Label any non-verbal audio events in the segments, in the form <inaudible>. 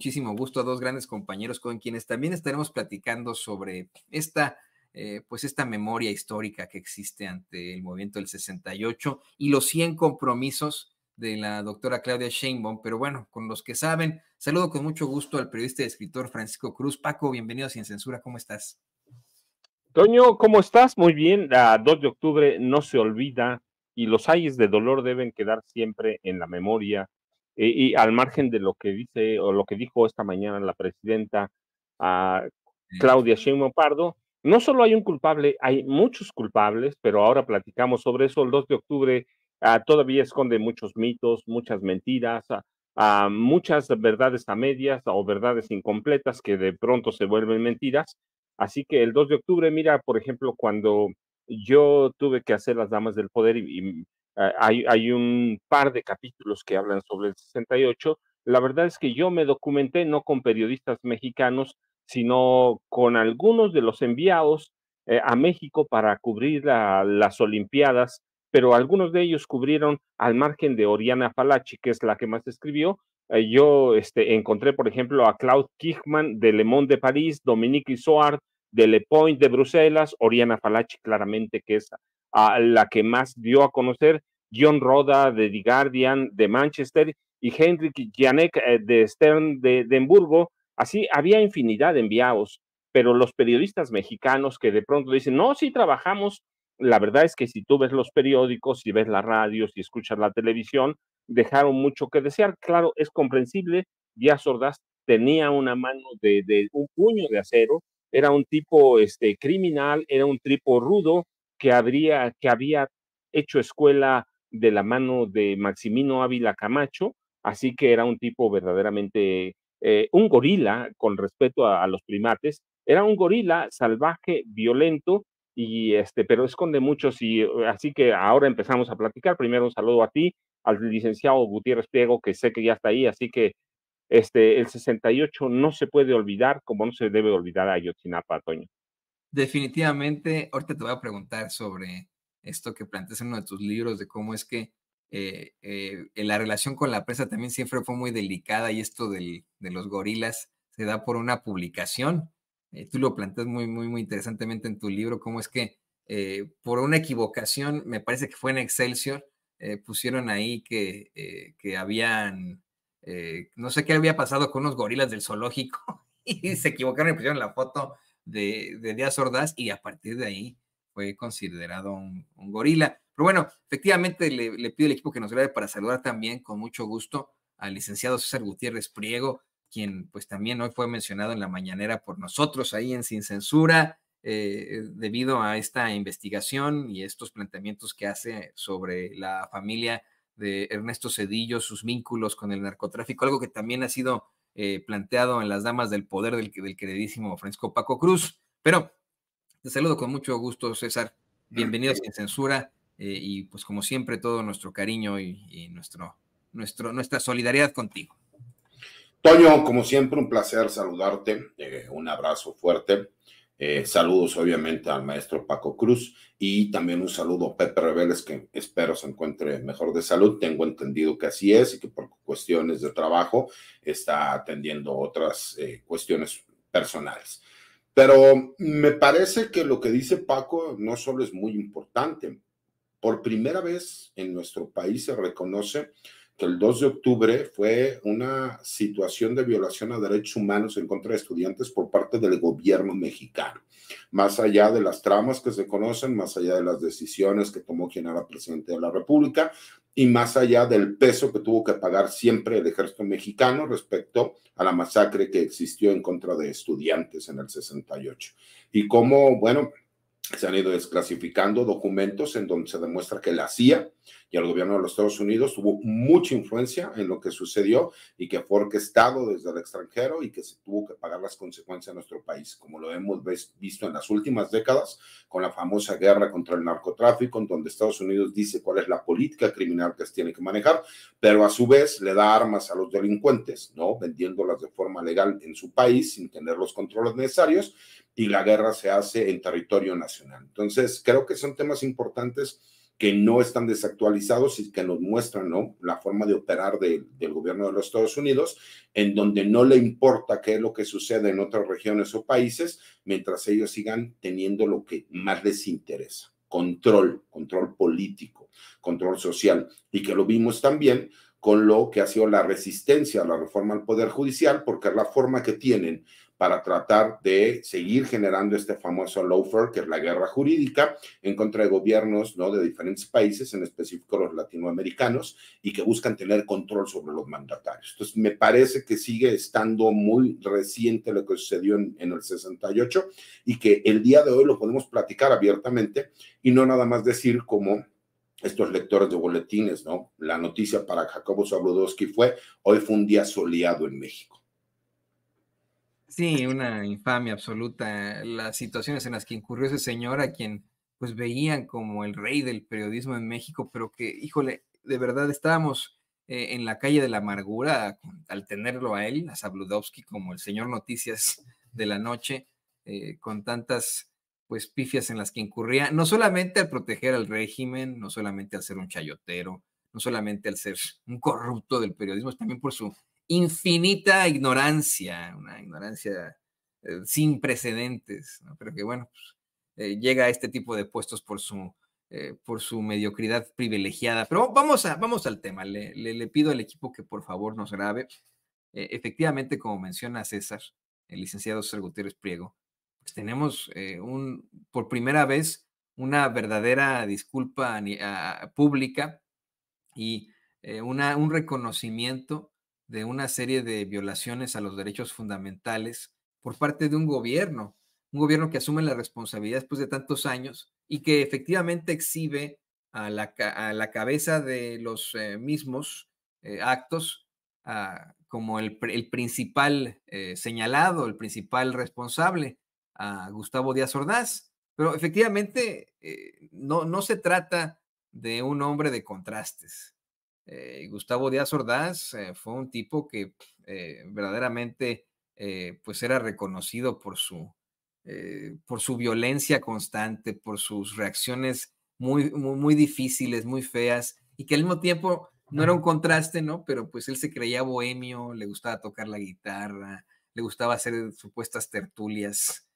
muchísimo gusto a dos grandes compañeros con quienes también estaremos platicando sobre esta, eh, pues esta memoria histórica que existe ante el movimiento del 68 y los 100 compromisos de la doctora Claudia Sheinbaum, pero bueno, con los que saben, saludo con mucho gusto al periodista y escritor Francisco Cruz. Paco, bienvenido a Sin Censura, ¿cómo estás? Toño, ¿cómo estás? Muy bien, la 2 de octubre no se olvida y los ayes de dolor deben quedar siempre en la memoria y, al margen de lo que dice o lo que dijo esta mañana la presidenta ah, Claudia Sheinbaum Pardo, no solo hay un culpable, hay muchos culpables, pero ahora platicamos sobre eso. El 2 de octubre ah, todavía esconde muchos mitos, muchas mentiras, a ah, muchas verdades a medias o verdades incompletas que de pronto se vuelven mentiras. Así que el 2 de octubre, mira, por ejemplo, cuando yo tuve que hacer las damas del poder y eh, hay, un par de capítulos que hablan sobre el 68. La verdad es que yo me documenté no con periodistas mexicanos, sino con algunos de los enviados eh, a México para cubrir las Olimpiadas, pero algunos de ellos cubrieron al margen de Oriana Falachi, que es la que más escribió. Eh, yo este, encontré, por ejemplo, a Claude Kichman de Le Monde de París, Dominique Isoard de Le Point de Bruselas, Oriana Falachi claramente, que es a la que más dio a conocer, John Roda de The Guardian de Manchester y Henrik Janek eh, de Stern de, Edimburgo. Así había infinidad de enviados, pero los periodistas mexicanos que de pronto dicen, no, sí trabajamos, la verdad es que si tú ves los periódicos, si ves la radio, si escuchas la televisión, dejaron mucho que desear. Claro, es comprensible, Díaz Ordaz tenía una mano de, un puño de acero, era un tipo este, criminal, era un tipo rudo, que, había hecho escuela de la mano de Maximino Ávila Camacho, así que era un tipo verdaderamente, eh, un gorila con respecto a, los primates, era un gorila salvaje, violento, y este, pero esconde muchos, así que ahora empezamos a platicar. Primero un saludo a ti, al licenciado Gutiérrez Pliego, que sé que ya está ahí, así que este, el 68 no se puede olvidar como no se debe olvidar a Ayotzinapa, Toño definitivamente, ahorita te voy a preguntar sobre esto que planteas en uno de tus libros, de cómo es que eh, eh, la relación con la presa también siempre fue muy delicada y esto de los gorilas se da por una publicación. Eh, tú lo planteas muy, muy, muy interesantemente en tu libro, cómo es que por una equivocación, me parece que fue en Excelsior, pusieron ahí que, que habían, no sé qué había pasado con unos gorilas del zoológico <laughs> y se equivocaron y pusieron la foto de, de Díaz Ordaz y a partir de ahí fue considerado un, gorila. Pero bueno, efectivamente le, pido al equipo que nos grabe para saludar también con mucho gusto al licenciado César Gutiérrez Priego, quien pues también hoy fue mencionado en la mañanera por nosotros ahí en Sin Censura, eh, debido a esta investigación y estos planteamientos que hace sobre la familia de Ernesto Cedillo, sus vínculos con el narcotráfico, algo que también ha sido eh, planteado en las damas del poder del, queridísimo Francisco Paco Cruz. Pero te saludo con mucho gusto, César. Bienvenido sin censura eh, y pues como siempre todo nuestro cariño y, nuestro, nuestro, nuestra solidaridad contigo. Toño, como siempre, un placer saludarte. Eh, un abrazo fuerte. Eh, saludos obviamente al maestro Paco Cruz y también un saludo a Pepe Reveles que espero se encuentre mejor de salud. Tengo entendido que así es y que por cuestiones de trabajo está atendiendo otras eh, cuestiones personales. Pero me parece que lo que dice Paco no solo es muy importante, por primera vez en nuestro país se reconoce el 2 de octubre fue una situación de violación a derechos humanos en contra de estudiantes por parte del gobierno mexicano. Más allá de las tramas que se conocen, más allá de las decisiones que tomó quien era presidente de la República y más allá del peso que tuvo que pagar siempre el ejército mexicano respecto a la masacre que existió en contra de estudiantes en el 68. Y cómo, bueno, se han ido desclasificando documentos en donde se demuestra que la CIA y el gobierno de los Estados Unidos tuvo mucha influencia en lo que sucedió y que fue orquestado desde el extranjero y que se tuvo que pagar las consecuencias en nuestro país, como lo hemos visto en las últimas décadas con la famosa guerra contra el narcotráfico, en donde Estados Unidos dice cuál es la política criminal que se tiene que manejar, pero a su vez le da armas a los delincuentes, ¿no? Vendiéndolas de forma legal en su país sin tener los controles necesarios y la guerra se hace en territorio nacional. Entonces, creo que son temas importantes que no están desactualizados y que nos muestran ¿no? la forma de operar del gobierno de los Estados Unidos, en donde no le importa qué es lo que sucede en otras regiones o países, mientras ellos sigan teniendo lo que más les interesa, control, control político, control social, y que lo vimos también con lo que ha sido la resistencia a la reforma al Poder Judicial, porque es la forma que tienen para tratar de seguir generando este famoso lawfare, que es la guerra jurídica, en contra de gobiernos ¿no? de diferentes países, en específico los latinoamericanos, y que buscan tener control sobre los mandatarios. Entonces, me parece que sigue estando muy reciente lo que sucedió en, el 68 y que el día de hoy lo podemos platicar abiertamente y no nada más decir como estos lectores de boletines, ¿no? La noticia para Jacobo Zabludowski fue, hoy fue un día soleado en México. Sí, una infamia absoluta. Las situaciones en las que incurrió ese señor, a quien pues veían como el rey del periodismo en México, pero que, híjole, de verdad estábamos eh, en la calle de la amargura al tenerlo a él, a Sabludowski, como el señor Noticias de la Noche, eh, con tantas pues pifias en las que incurría, no solamente al proteger al régimen, no solamente al ser un chayotero, no solamente al ser un corrupto del periodismo, también por su infinita ignorancia, una ignorancia eh, sin precedentes, pero que bueno, pues, eh, llega a este tipo de puestos por su, eh, por su mediocridad privilegiada. Pero vamos, a, vamos al tema, le, pido al equipo que por favor nos grabe. efectivamente, como menciona César, el licenciado César Gutiérrez Priego, pues, tenemos un, por primera vez una verdadera disculpa pública y una, un reconocimiento de una serie de violaciones a los derechos fundamentales por parte de un gobierno, un gobierno que asume la responsabilidad después de tantos años y que efectivamente exhibe a la, cabeza de los eh, mismos eh, actos ah, como el, principal eh, señalado, el principal responsable, a Gustavo Díaz Ordaz. Pero efectivamente no, no se trata de un hombre de contrastes. Eh, Gustavo Díaz Ordaz eh, fue un tipo que eh, verdaderamente pues era reconocido por su, por su violencia constante, por sus reacciones muy, muy, difíciles, muy feas, y que al mismo tiempo no era un contraste, ¿no? Pero pues él se creía bohemio, le gustaba tocar la guitarra, le gustaba hacer supuestas tertulias,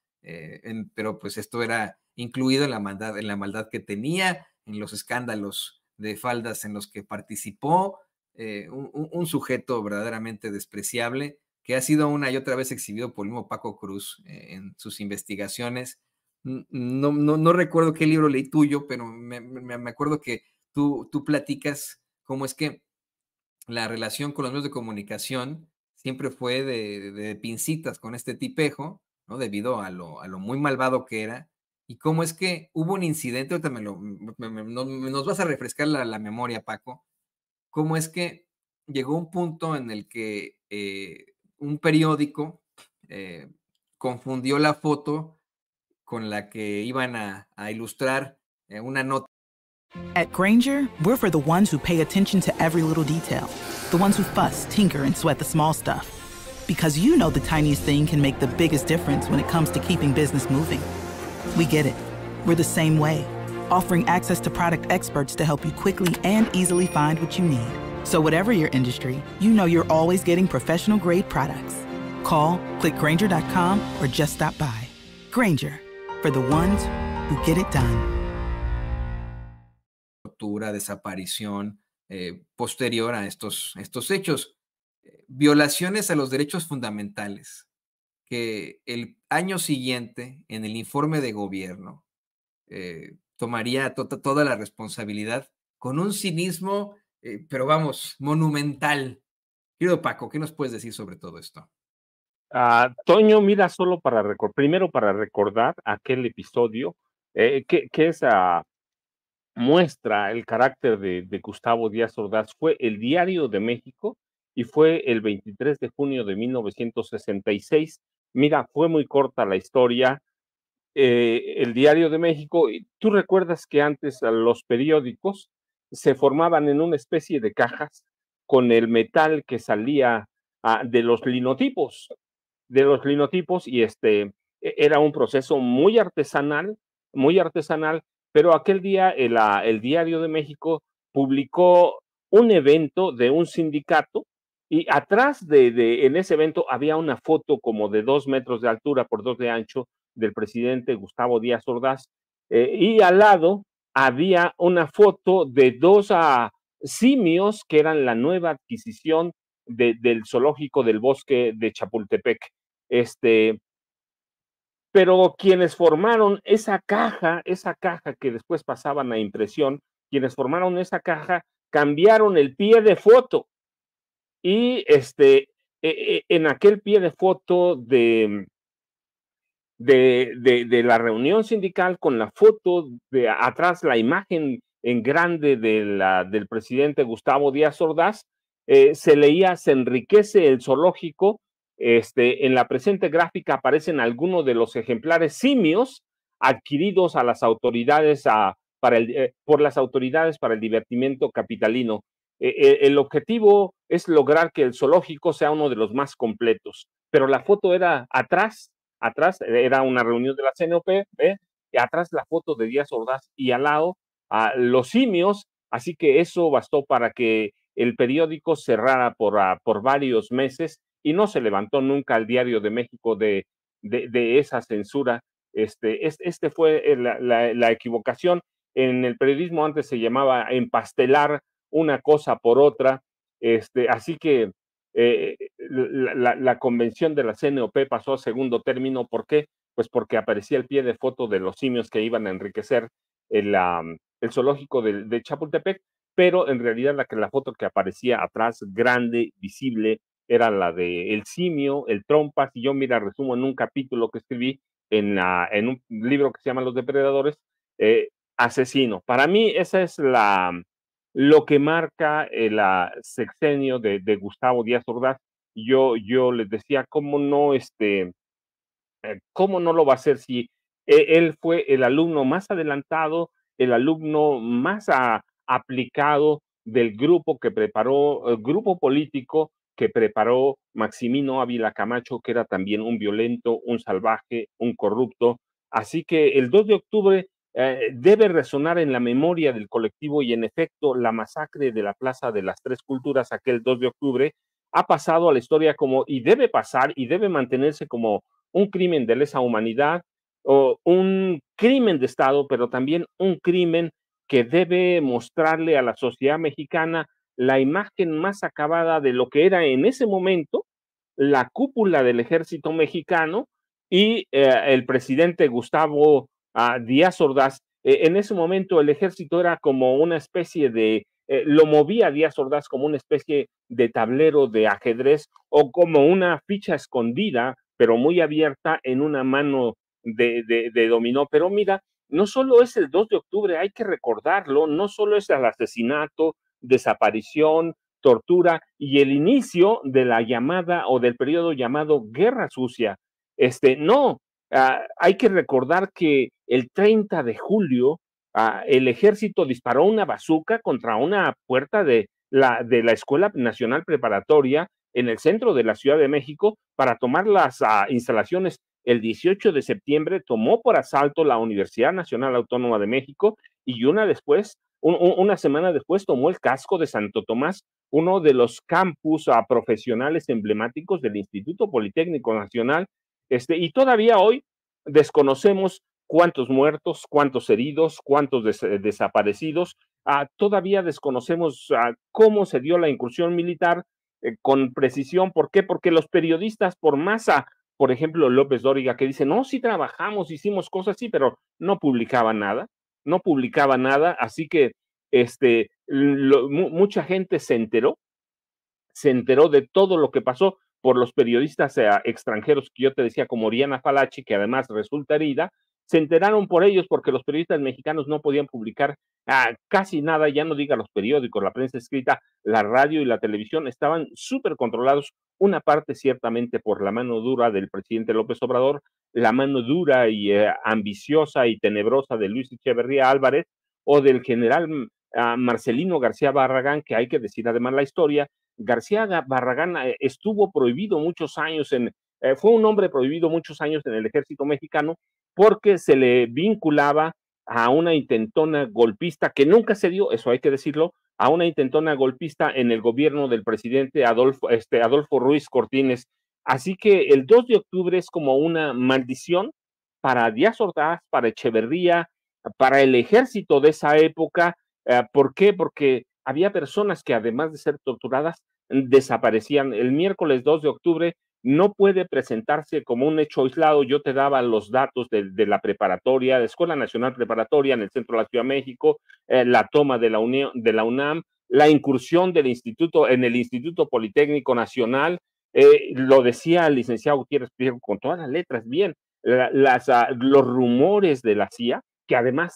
pero pues esto era incluido en la maldad, en la maldad que tenía, en los escándalos de faldas en los que participó, eh, un, sujeto verdaderamente despreciable que ha sido una y otra vez exhibido por el mismo Paco Cruz eh, en sus investigaciones. No, recuerdo qué libro leí tuyo, pero me, acuerdo que tú, tú platicas cómo es que la relación con los medios de comunicación siempre fue de, de, pincitas con este tipejo, ¿no? Debido a lo muy malvado que era y cómo es que hubo un incidente, ahorita me lo, nos vas a refrescar la, memoria, Paco, cómo es que llegó un punto en el que eh, un periódico eh, confundió la foto con la que iban a, ilustrar eh, una nota. At Granger, we're for the ones who pay attention to every little detail, the ones who fuss, tinker, and sweat the small stuff. Because you know the tiniest thing can make the biggest difference when it comes to keeping business moving. We get it. We're the same way, offering access to product experts to help you quickly and easily find what you need. So whatever your industry, you know you're always getting professional grade products. Call, clickgranger.com, or just stop by. Granger, for the ones who get it done. Desaparición eh, posterior a estos, estos hechos. Eh, violaciones a los derechos fundamentales el año siguiente, en el informe de gobierno, eh, tomaría toda la responsabilidad con un cinismo, eh, pero vamos, monumental. Querido Paco, ¿qué nos puedes decir sobre todo esto? Ah, Toño, mira, solo para recordar, primero para recordar aquel episodio eh, que, esa muestra el carácter de, de, Gustavo Díaz Ordaz fue el Diario de México y fue el 23 de junio de 1966 Mira, fue muy corta la historia. Eh, el Diario de México, tú recuerdas que antes los periódicos se formaban en una especie de cajas con el metal que salía ah, de los linotipos, de los linotipos y este e, era un proceso muy artesanal, muy artesanal, pero aquel día el ah, Diario de México publicó un evento de un sindicato y atrás de, en ese evento había una foto como de dos metros de altura por dos de ancho del presidente Gustavo Díaz Ordaz. Eh, y al lado había una foto de dos a, ah, simios que eran la nueva adquisición del zoológico del bosque de Chapultepec. Este, pero quienes formaron esa caja, esa caja que después pasaban a impresión, quienes formaron esa caja cambiaron el pie de foto y este, e, e, en aquel pie de foto de, de, de, la reunión sindical con la foto de atrás, la imagen en grande de la, del presidente Gustavo Díaz Ordaz, eh, se leía, se enriquece el zoológico. Este, en la presente gráfica aparecen algunos de los ejemplares simios adquiridos a las autoridades a, para el, eh, por las autoridades para el divertimiento capitalino. E, e, el objetivo es lograr que el zoológico sea uno de los más completos, pero la foto era atrás, atrás e, era una reunión de la CNOP, atrás la foto de Díaz Ordaz y al lado a ah, los simios, así que eso bastó para que el periódico cerrara ah, por, varios meses y no se levantó nunca el diario de México de, de, esa censura. Este, este, fue eh, la equivocación. En el periodismo antes se llamaba empastelar una cosa por otra. Este, así que eh, la, convención de la CNOP pasó a segundo término. ¿Por qué? Pues porque aparecía el pie de foto de los simios que iban a enriquecer el, ah, el zoológico de, Chapultepec, pero en realidad la, que, la foto que aparecía atrás, grande, visible, era la de el simio, el trompas, y yo, mira, resumo en un capítulo que escribí en, la, en un libro que se llama Los Depredadores, eh, asesino. Para mí esa es la, lo que marca el eh, sexenio de, Gustavo Díaz Ordaz. Yo, yo les decía, ¿cómo no, este, eh, ¿cómo no lo va a hacer si e, él fue el alumno más adelantado, el alumno más aplicado del grupo que preparó, el eh, grupo político que preparó Maximino Ávila Camacho, que era también un violento, un salvaje, un corrupto. Así que el 2 de octubre eh, debe resonar en la memoria del colectivo y en efecto la masacre de la Plaza de las Tres Culturas aquel 2 de octubre ha pasado a la historia como y debe pasar y debe mantenerse como un crimen de lesa humanidad o un crimen de Estado, pero también un crimen que debe mostrarle a la sociedad mexicana la imagen más acabada de lo que era en ese momento la cúpula del ejército mexicano y eh, el presidente Gustavo a Díaz Ordaz. E, en ese momento el ejército era como una especie de, eh, lo movía Díaz Ordaz como una especie de tablero de ajedrez o como una ficha escondida, pero muy abierta en una mano de, de dominó. Pero mira, no solo es el 2 de octubre, hay que recordarlo, no solo es el asesinato, desaparición, tortura y el inicio de la llamada o del periodo llamado Guerra Sucia. Este, no, Ah, hay que recordar que el 30 de julio ah, el ejército disparó una bazuca contra una puerta de la, Escuela Nacional Preparatoria en el centro de la Ciudad de México para tomar las ah, instalaciones. El 18 de septiembre tomó por asalto la Universidad Nacional Autónoma de México y una después, una semana después tomó el casco de Santo Tomás, uno de los campus profesionales emblemáticos del Instituto Politécnico Nacional este, y todavía hoy desconocemos cuántos muertos, cuántos heridos, cuántos eh, desaparecidos. Ah, todavía desconocemos ah, cómo se dio la incursión militar eh, con precisión. ¿Por qué? Porque los periodistas, por masa, por ejemplo, López Dóriga, que dice, no, sí trabajamos, hicimos cosas, sí, pero no publicaba nada, no publicaba nada, así que este, mucha gente se enteró, se enteró de todo lo que pasó por los periodistas extranjeros que yo te decía, como Oriana Falachi, que además resulta herida, se enteraron por ellos porque los periodistas mexicanos no podían publicar ah, casi nada, ya no diga los periódicos, la prensa escrita, la radio y la televisión estaban súper controlados, una parte ciertamente por la mano dura del presidente López Obrador, la mano dura y eh, ambiciosa y tenebrosa de Luis Echeverría Álvarez o del general ah, Marcelino García Barragán, que hay que decir además la historia, García Barragán eh, estuvo prohibido muchos años en, eh, fue un hombre prohibido muchos años en el ejército mexicano porque se le vinculaba a una intentona golpista que nunca se dio, eso hay que decirlo, a una intentona golpista en el gobierno del presidente Adolfo, este, Adolfo Ruiz Cortines. Así que el 2 de octubre es como una maldición para Díaz Ordaz, para Echeverría, para el ejército de esa época. Eh, ¿Por qué? Porque había personas que además de ser torturadas, desaparecían. El miércoles 2 de octubre no puede presentarse como un hecho aislado. Yo te daba los datos de, la preparatoria, de Escuela Nacional Preparatoria en el centro de la Ciudad de México, eh, la toma de la, Unión, de la UNAM, la incursión del instituto en el Instituto Politécnico Nacional. Eh, lo decía el licenciado Gutiérrez Piego con todas las letras, bien, las, ah, los rumores de la CIA, que además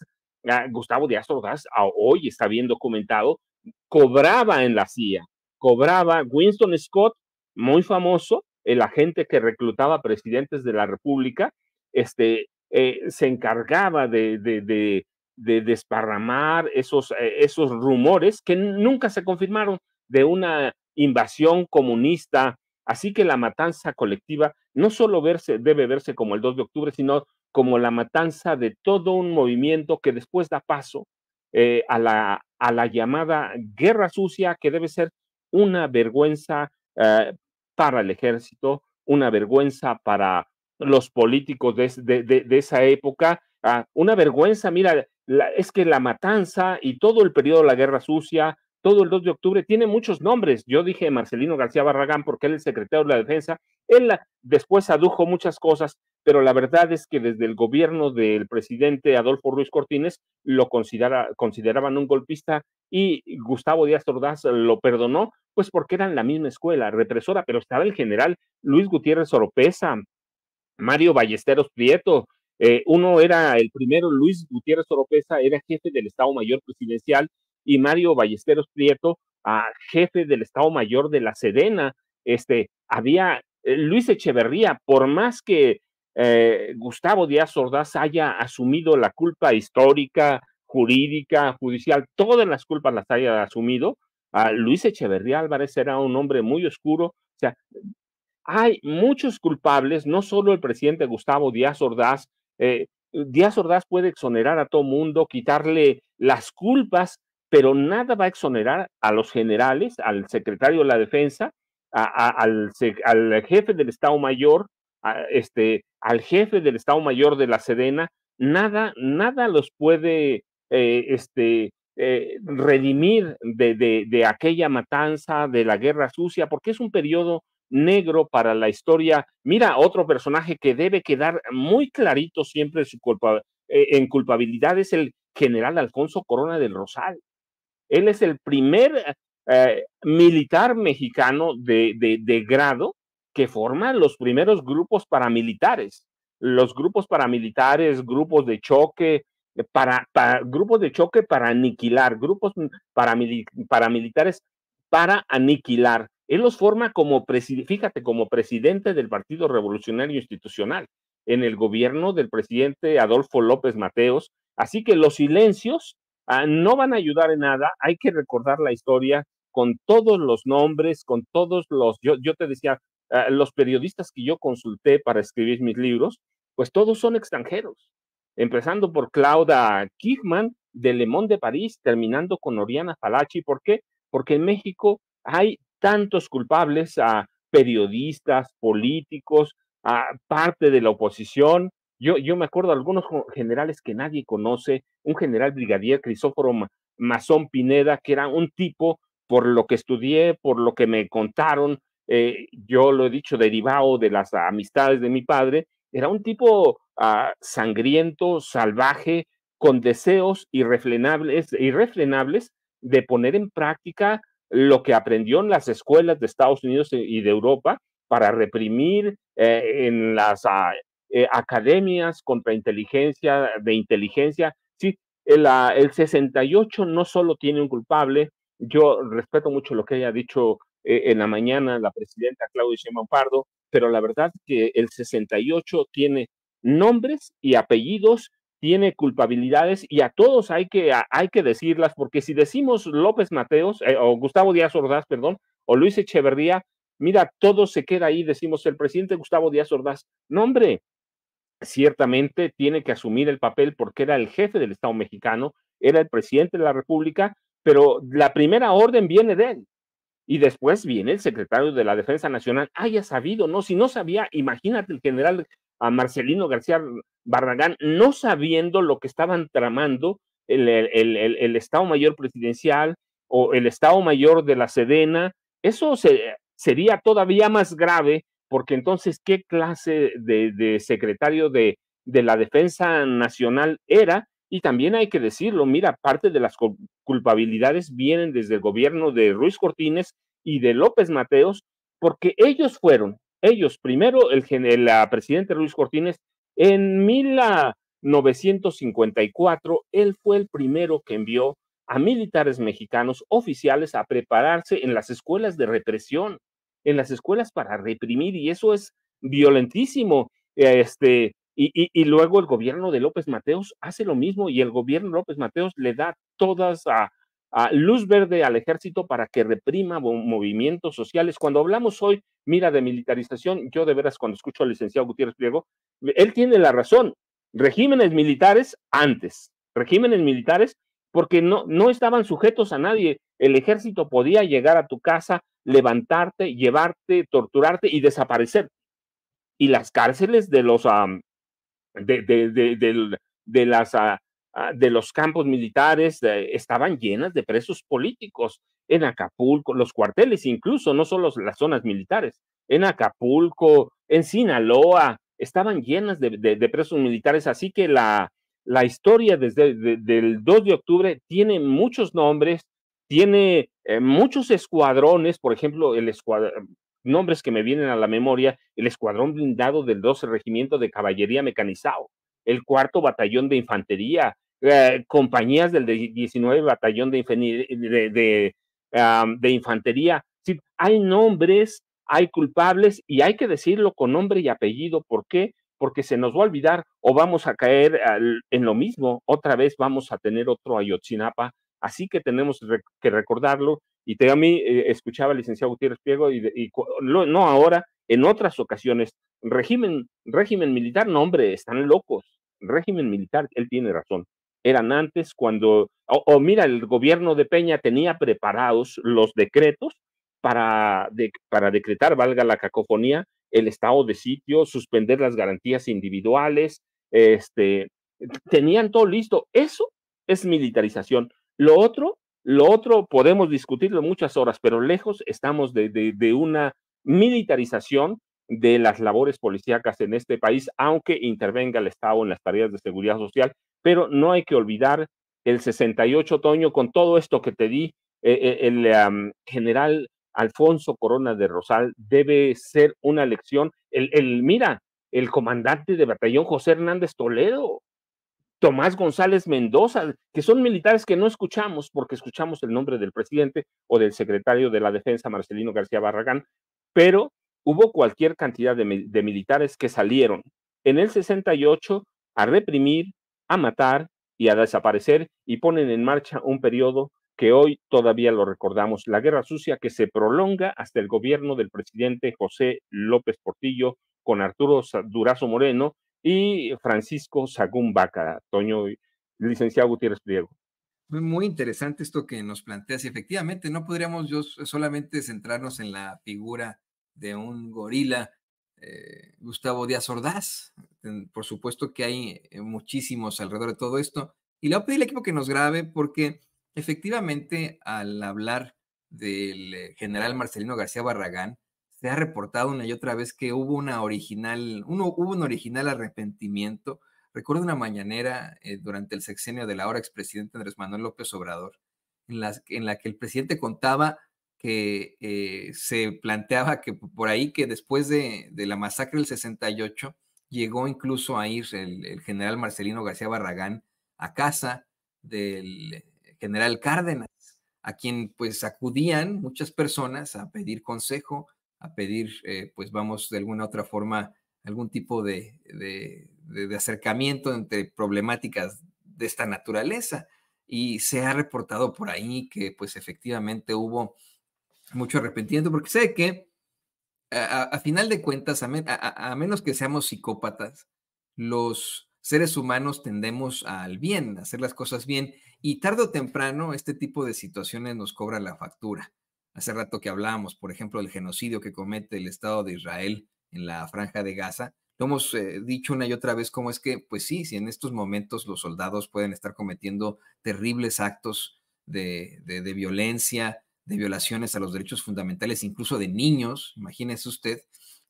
ah, Gustavo Díaz Ordaz ah, hoy está bien documentado, cobraba en la CIA, cobraba Winston Scott, muy famoso, el agente que reclutaba presidentes de la República, este, eh, se encargaba de, de, de, desparramar esos, eh, esos rumores que nunca se confirmaron de una invasión comunista. Así que la matanza colectiva no solo debe verse como el 2 de octubre, sino como la matanza de todo un movimiento que después da paso eh, a, la, a la llamada guerra sucia, que debe ser una vergüenza eh, para el ejército, una vergüenza para los políticos de, esa época, ah, una vergüenza, mira, es que la matanza y todo el periodo de la guerra sucia, todo el 2 de octubre, tiene muchos nombres. Yo dije Marcelino García Barragán porque él es secretario de la defensa. Él después adujo muchas cosas, pero la verdad es que desde el gobierno del presidente Adolfo Ruiz Cortines lo consideraban un golpista y Gustavo Díaz Ordaz lo perdonó, pues porque eran la misma escuela represora, pero estaba el general Luis Gutiérrez Oropesa, Mario Ballesteros Prieto, eh, uno era el primero, Luis Gutiérrez Oropesa, era jefe del Estado Mayor Presidencial y Mario Ballesteros Prieto jefe del Estado Mayor de la Sedena. Este, había eh, Luis Echeverría, por más que eh, Gustavo Díaz Ordaz haya asumido la culpa histórica, jurídica, judicial, todas las culpas las haya asumido, Luis Echeverría Álvarez era un hombre muy oscuro. O sea, hay muchos culpables, no solo el presidente Gustavo Díaz Ordaz. Eh, Díaz Ordaz puede exonerar a todo mundo, quitarle las culpas, pero nada va a exonerar a los generales, al secretario de la defensa, al, jefe del Estado Mayor, este, al jefe del Estado Mayor de la Sedena, nada, nada los puede eh, este, eh, redimir de, aquella matanza, de la guerra sucia, porque es un periodo negro para la historia. Mira, otro personaje que debe quedar muy clarito siempre su culpa, eh, en culpabilidad es el general Alfonso Corona del Rosal. Él es el primer eh, militar mexicano de, grado que forma los primeros grupos paramilitares. Los grupos paramilitares, grupos de choque, eh, para, grupos de choque para aniquilar, grupos paramilitares para aniquilar. Él los forma como, fíjate, como presidente del Partido Revolucionario Institucional en el gobierno del presidente Adolfo López Mateos. Así que los silencios Ah, no van a ayudar en nada, hay que recordar la historia con todos los nombres, con todos los, yo, te decía, ah, los periodistas que yo consulté para escribir mis libros, pues todos son extranjeros, empezando por Claudia Kirchmann de Le Monde de París, terminando con Oriana Falachi. ¿Por qué? Porque en México hay tantos culpables a periodistas, políticos, a parte de la oposición, yo, yo me acuerdo de algunos generales que nadie conoce, un general brigadier Crisóforo Mazón Pineda, que era un tipo, por lo que estudié, por lo que me contaron, eh, yo lo he dicho, derivado de las amistades de mi padre, era un tipo ah, sangriento, salvaje, con deseos irrefrenables, irrefrenables de poner en práctica lo que aprendió en las escuelas de Estados Unidos y de Europa para reprimir eh, en las ah, eh, academias contra inteligencia, de inteligencia. Sí, el, ah, el 68 no solo tiene un culpable, yo respeto mucho lo que haya dicho eh, en la mañana la presidenta Claudia Sheinbaum Pardo, pero la verdad que el 68 tiene nombres y apellidos, tiene culpabilidades y a todos hay que, ah, hay que decirlas, porque si decimos López Mateos, eh, o Gustavo Díaz Ordaz, perdón, o Luis Echeverría, mira, todo se queda ahí, decimos el presidente Gustavo Díaz Ordaz. nombre ciertamente tiene que asumir el papel porque era el jefe del Estado mexicano, era el presidente de la República, pero la primera orden viene de él. Y después viene el secretario de la Defensa Nacional, haya ah, sabido, no, si no sabía, imagínate el general ah, Marcelino García Barragán, no sabiendo lo que estaban tramando el, el, Estado Mayor Presidencial o el Estado Mayor de la Sedena, eso sería todavía más grave porque entonces, ¿qué clase de, secretario de, la Defensa Nacional era? Y también hay que decirlo, mira, parte de las culpabilidades vienen desde el gobierno de Ruiz Cortines y de López Mateos, porque ellos fueron, ellos, primero el, el presidente Ruiz Cortines, en 1954, él fue el primero que envió a militares mexicanos oficiales a prepararse en las escuelas de represión en las escuelas para reprimir y eso es violentísimo. Este, y, luego el gobierno de López Mateos hace lo mismo y el gobierno de López Mateos le da todas a, luz verde al ejército para que reprima movimientos sociales. Cuando hablamos hoy, mira, de militarización, yo de veras cuando escucho al licenciado Gutiérrez Pliego, él tiene la razón. Regímenes militares antes, regímenes militares porque no, no estaban sujetos a nadie. El ejército podía llegar a tu casa, levantarte, llevarte, torturarte y desaparecer. Y las cárceles de los, de, las, ah, ah, de los campos militares eh, estaban llenas de presos políticos. En Acapulco, los cuarteles incluso, no solo las zonas militares, en Acapulco, en Sinaloa, estaban llenas de, presos militares. Así que la, la historia desde del 2 de octubre tiene muchos nombres, tiene eh, muchos escuadrones, por ejemplo, el escuadrón, nombres que me vienen a la memoria, el escuadrón blindado del 12 Regimiento de Caballería Mecanizado, el cuarto Batallón de Infantería, eh, compañías del 19 Batallón de, Infantería. hay nombres, hay culpables y hay que decirlo con nombre y apellido. ¿Por qué? Porque se nos va a olvidar o vamos a caer en lo mismo. Otra vez vamos a tener otro Ayotzinapa Así que tenemos que recordarlo. Y te, a mí eh, escuchaba al licenciado Gutiérrez Piego y, no ahora, en otras ocasiones, régimen, régimen militar, no hombre, están locos. Régimen militar, él tiene razón. Eran antes cuando, o, mira, el gobierno de Peña tenía preparados los decretos para, para decretar, valga la cacofonía, el estado de sitio, suspender las garantías individuales, este, tenían todo listo. Eso es militarización. Lo otro, lo otro podemos discutirlo muchas horas, pero lejos estamos de, una militarización de las labores policíacas en este país, aunque intervenga el Estado en las tareas de seguridad social, pero no hay que olvidar el 68 otoño con todo esto que te di, eh, eh, el general Alfonso Corona de Rosal debe ser una lección. El, el, mira, el comandante de batallón José Hernández Toledo Tomás González Mendoza, que son militares que no escuchamos porque escuchamos el nombre del presidente o del secretario de la Defensa, Marcelino García Barragán, pero hubo cualquier cantidad de, militares que salieron en el 68 a reprimir, a matar y a desaparecer y ponen en marcha un periodo que hoy todavía lo recordamos, la guerra sucia que se prolonga hasta el gobierno del presidente José López Portillo con Arturo Durazo Moreno y Francisco Sagún Vaca, Toño, licenciado Gutiérrez Pliego. Muy interesante esto que nos planteas. Y efectivamente, no podríamos yo solamente centrarnos en la figura de un gorila, eh, Gustavo Díaz Ordaz. Por supuesto que hay eh, muchísimos alrededor de todo esto. Y le voy a pedir al equipo que nos grabe porque efectivamente al hablar del eh, general Marcelino García Barragán, se ha reportado una y otra vez que hubo una original, uno, hubo un original arrepentimiento. Recuerdo una mañanera eh, durante el sexenio de la ahora expresidente Andrés Manuel López Obrador, en, las, en la que el presidente contaba que eh, se planteaba que por ahí que después de, la masacre del 68 llegó incluso a ir el, el general Marcelino García Barragán a casa del general Cárdenas, a quien pues acudían muchas personas a pedir consejo, a pedir, eh, pues vamos de alguna otra forma, algún tipo de, acercamiento entre problemáticas de esta naturaleza. Y se ha reportado por ahí que pues efectivamente hubo mucho arrepentimiento, porque sé que a, final de cuentas, a, a, menos que seamos psicópatas, los seres humanos tendemos al bien, a hacer las cosas bien, y tarde o temprano este tipo de situaciones nos cobra la factura. Hace rato que hablábamos, por ejemplo, del genocidio que comete el Estado de Israel en la franja de Gaza. Lo hemos eh, dicho una y otra vez, cómo es que, pues sí, si en estos momentos los soldados pueden estar cometiendo terribles actos de, violencia, de violaciones a los derechos fundamentales, incluso de niños, imagínese usted,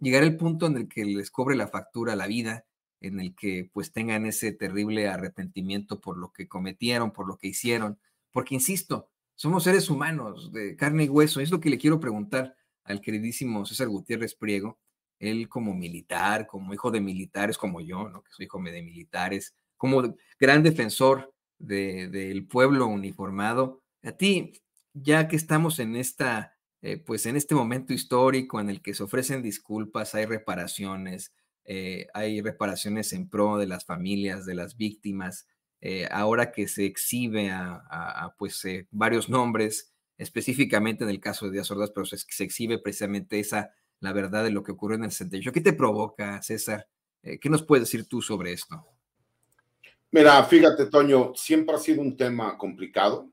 llegar el punto en el que les cobre la factura la vida, en el que pues tengan ese terrible arrepentimiento por lo que cometieron, por lo que hicieron, porque insisto, somos seres humanos de carne y hueso. Es lo que le quiero preguntar al queridísimo César Gutiérrez Priego. Él como militar, como hijo de militares, como yo, que soy hijo de militares, como gran defensor del pueblo uniformado. A ti, ya que estamos en esta eh, pues en este momento histórico en el que se ofrecen disculpas, hay reparaciones, eh, hay reparaciones en pro de las familias, de las víctimas, eh, ahora que se exhibe a, pues, eh, varios nombres, específicamente en el caso de Díaz Ordaz, pero se, exhibe precisamente esa, la verdad de lo que ocurrió en el sentido ¿Qué te provoca, César? Eh, ¿Qué nos puedes decir tú sobre esto? Mira, fíjate, Toño, siempre ha sido un tema complicado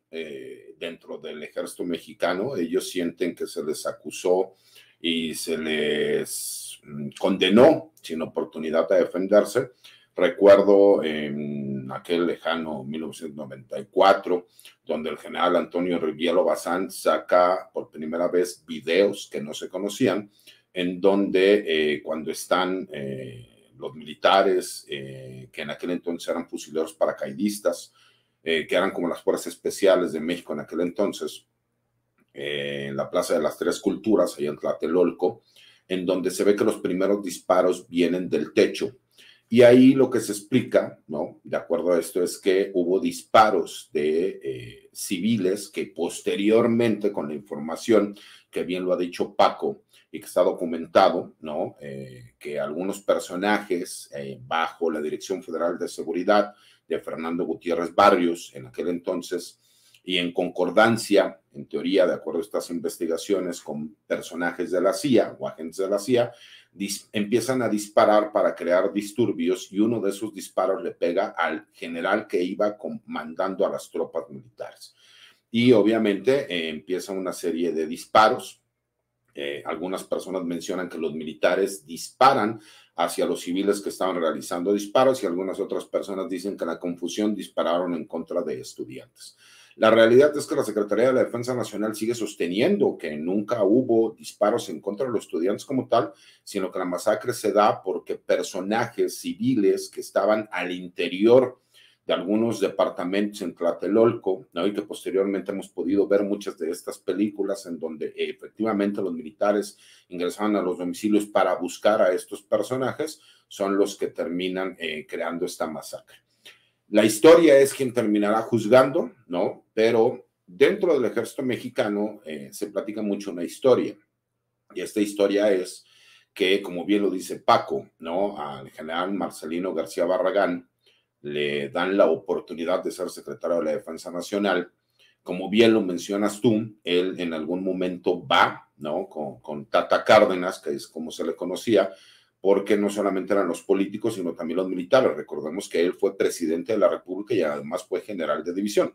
dentro del ejército mexicano. Ellos sienten que se les acusó y se les mm, condenó sin oportunidad de defenderse. Recuerdo en en aquel lejano 1994, donde el general Antonio Rivielo Bazán saca por primera vez videos que no se conocían, en donde eh, cuando están eh, los militares, eh, que en aquel entonces eran fusileros paracaidistas, que eran como las fuerzas especiales de México en aquel entonces, en la Plaza de las Tres Culturas, ahí en Tlatelolco, en donde se ve que los primeros disparos vienen del techo y ahí lo que se explica, ¿no? De acuerdo a esto, es que hubo disparos de eh, civiles que posteriormente, con la información que bien lo ha dicho Paco y que está documentado, ¿no? Eh, que algunos personajes eh, bajo la Dirección Federal de Seguridad de Fernando Gutiérrez Barrios en aquel entonces y en concordancia, en teoría, de acuerdo a estas investigaciones, con personajes de la CIA o agentes de la CIA, empiezan a disparar para crear disturbios y uno de esos disparos le pega al general que iba comandando a las tropas militares. Y obviamente eh, empieza una serie de disparos. Eh, algunas personas mencionan que los militares disparan hacia los civiles que estaban realizando disparos y algunas otras personas dicen que la confusión dispararon en contra de estudiantes. La realidad es que la Secretaría de la Defensa Nacional sigue sosteniendo que nunca hubo disparos en contra de los estudiantes como tal, sino que la masacre se da porque personajes civiles que estaban al interior de algunos departamentos en Tlatelolco, y que posteriormente hemos podido ver muchas de estas películas en donde eh, efectivamente los militares ingresaban a los domicilios para buscar a estos personajes, son los que terminan eh, creando esta masacre. La historia es quien terminará juzgando, ¿no? Pero dentro del ejército mexicano eh, se platica mucho una historia. Y esta historia es que, como bien lo dice Paco, ¿no? Al general Marcelino García Barragán le dan la oportunidad de ser secretario de la Defensa Nacional. Como bien lo mencionas tú, él en algún momento va, ¿no? con Tata Cárdenas, que es como se le conocía, porque no solamente eran los políticos, sino también los militares. Recordemos que él fue presidente de la República y además fue general de división.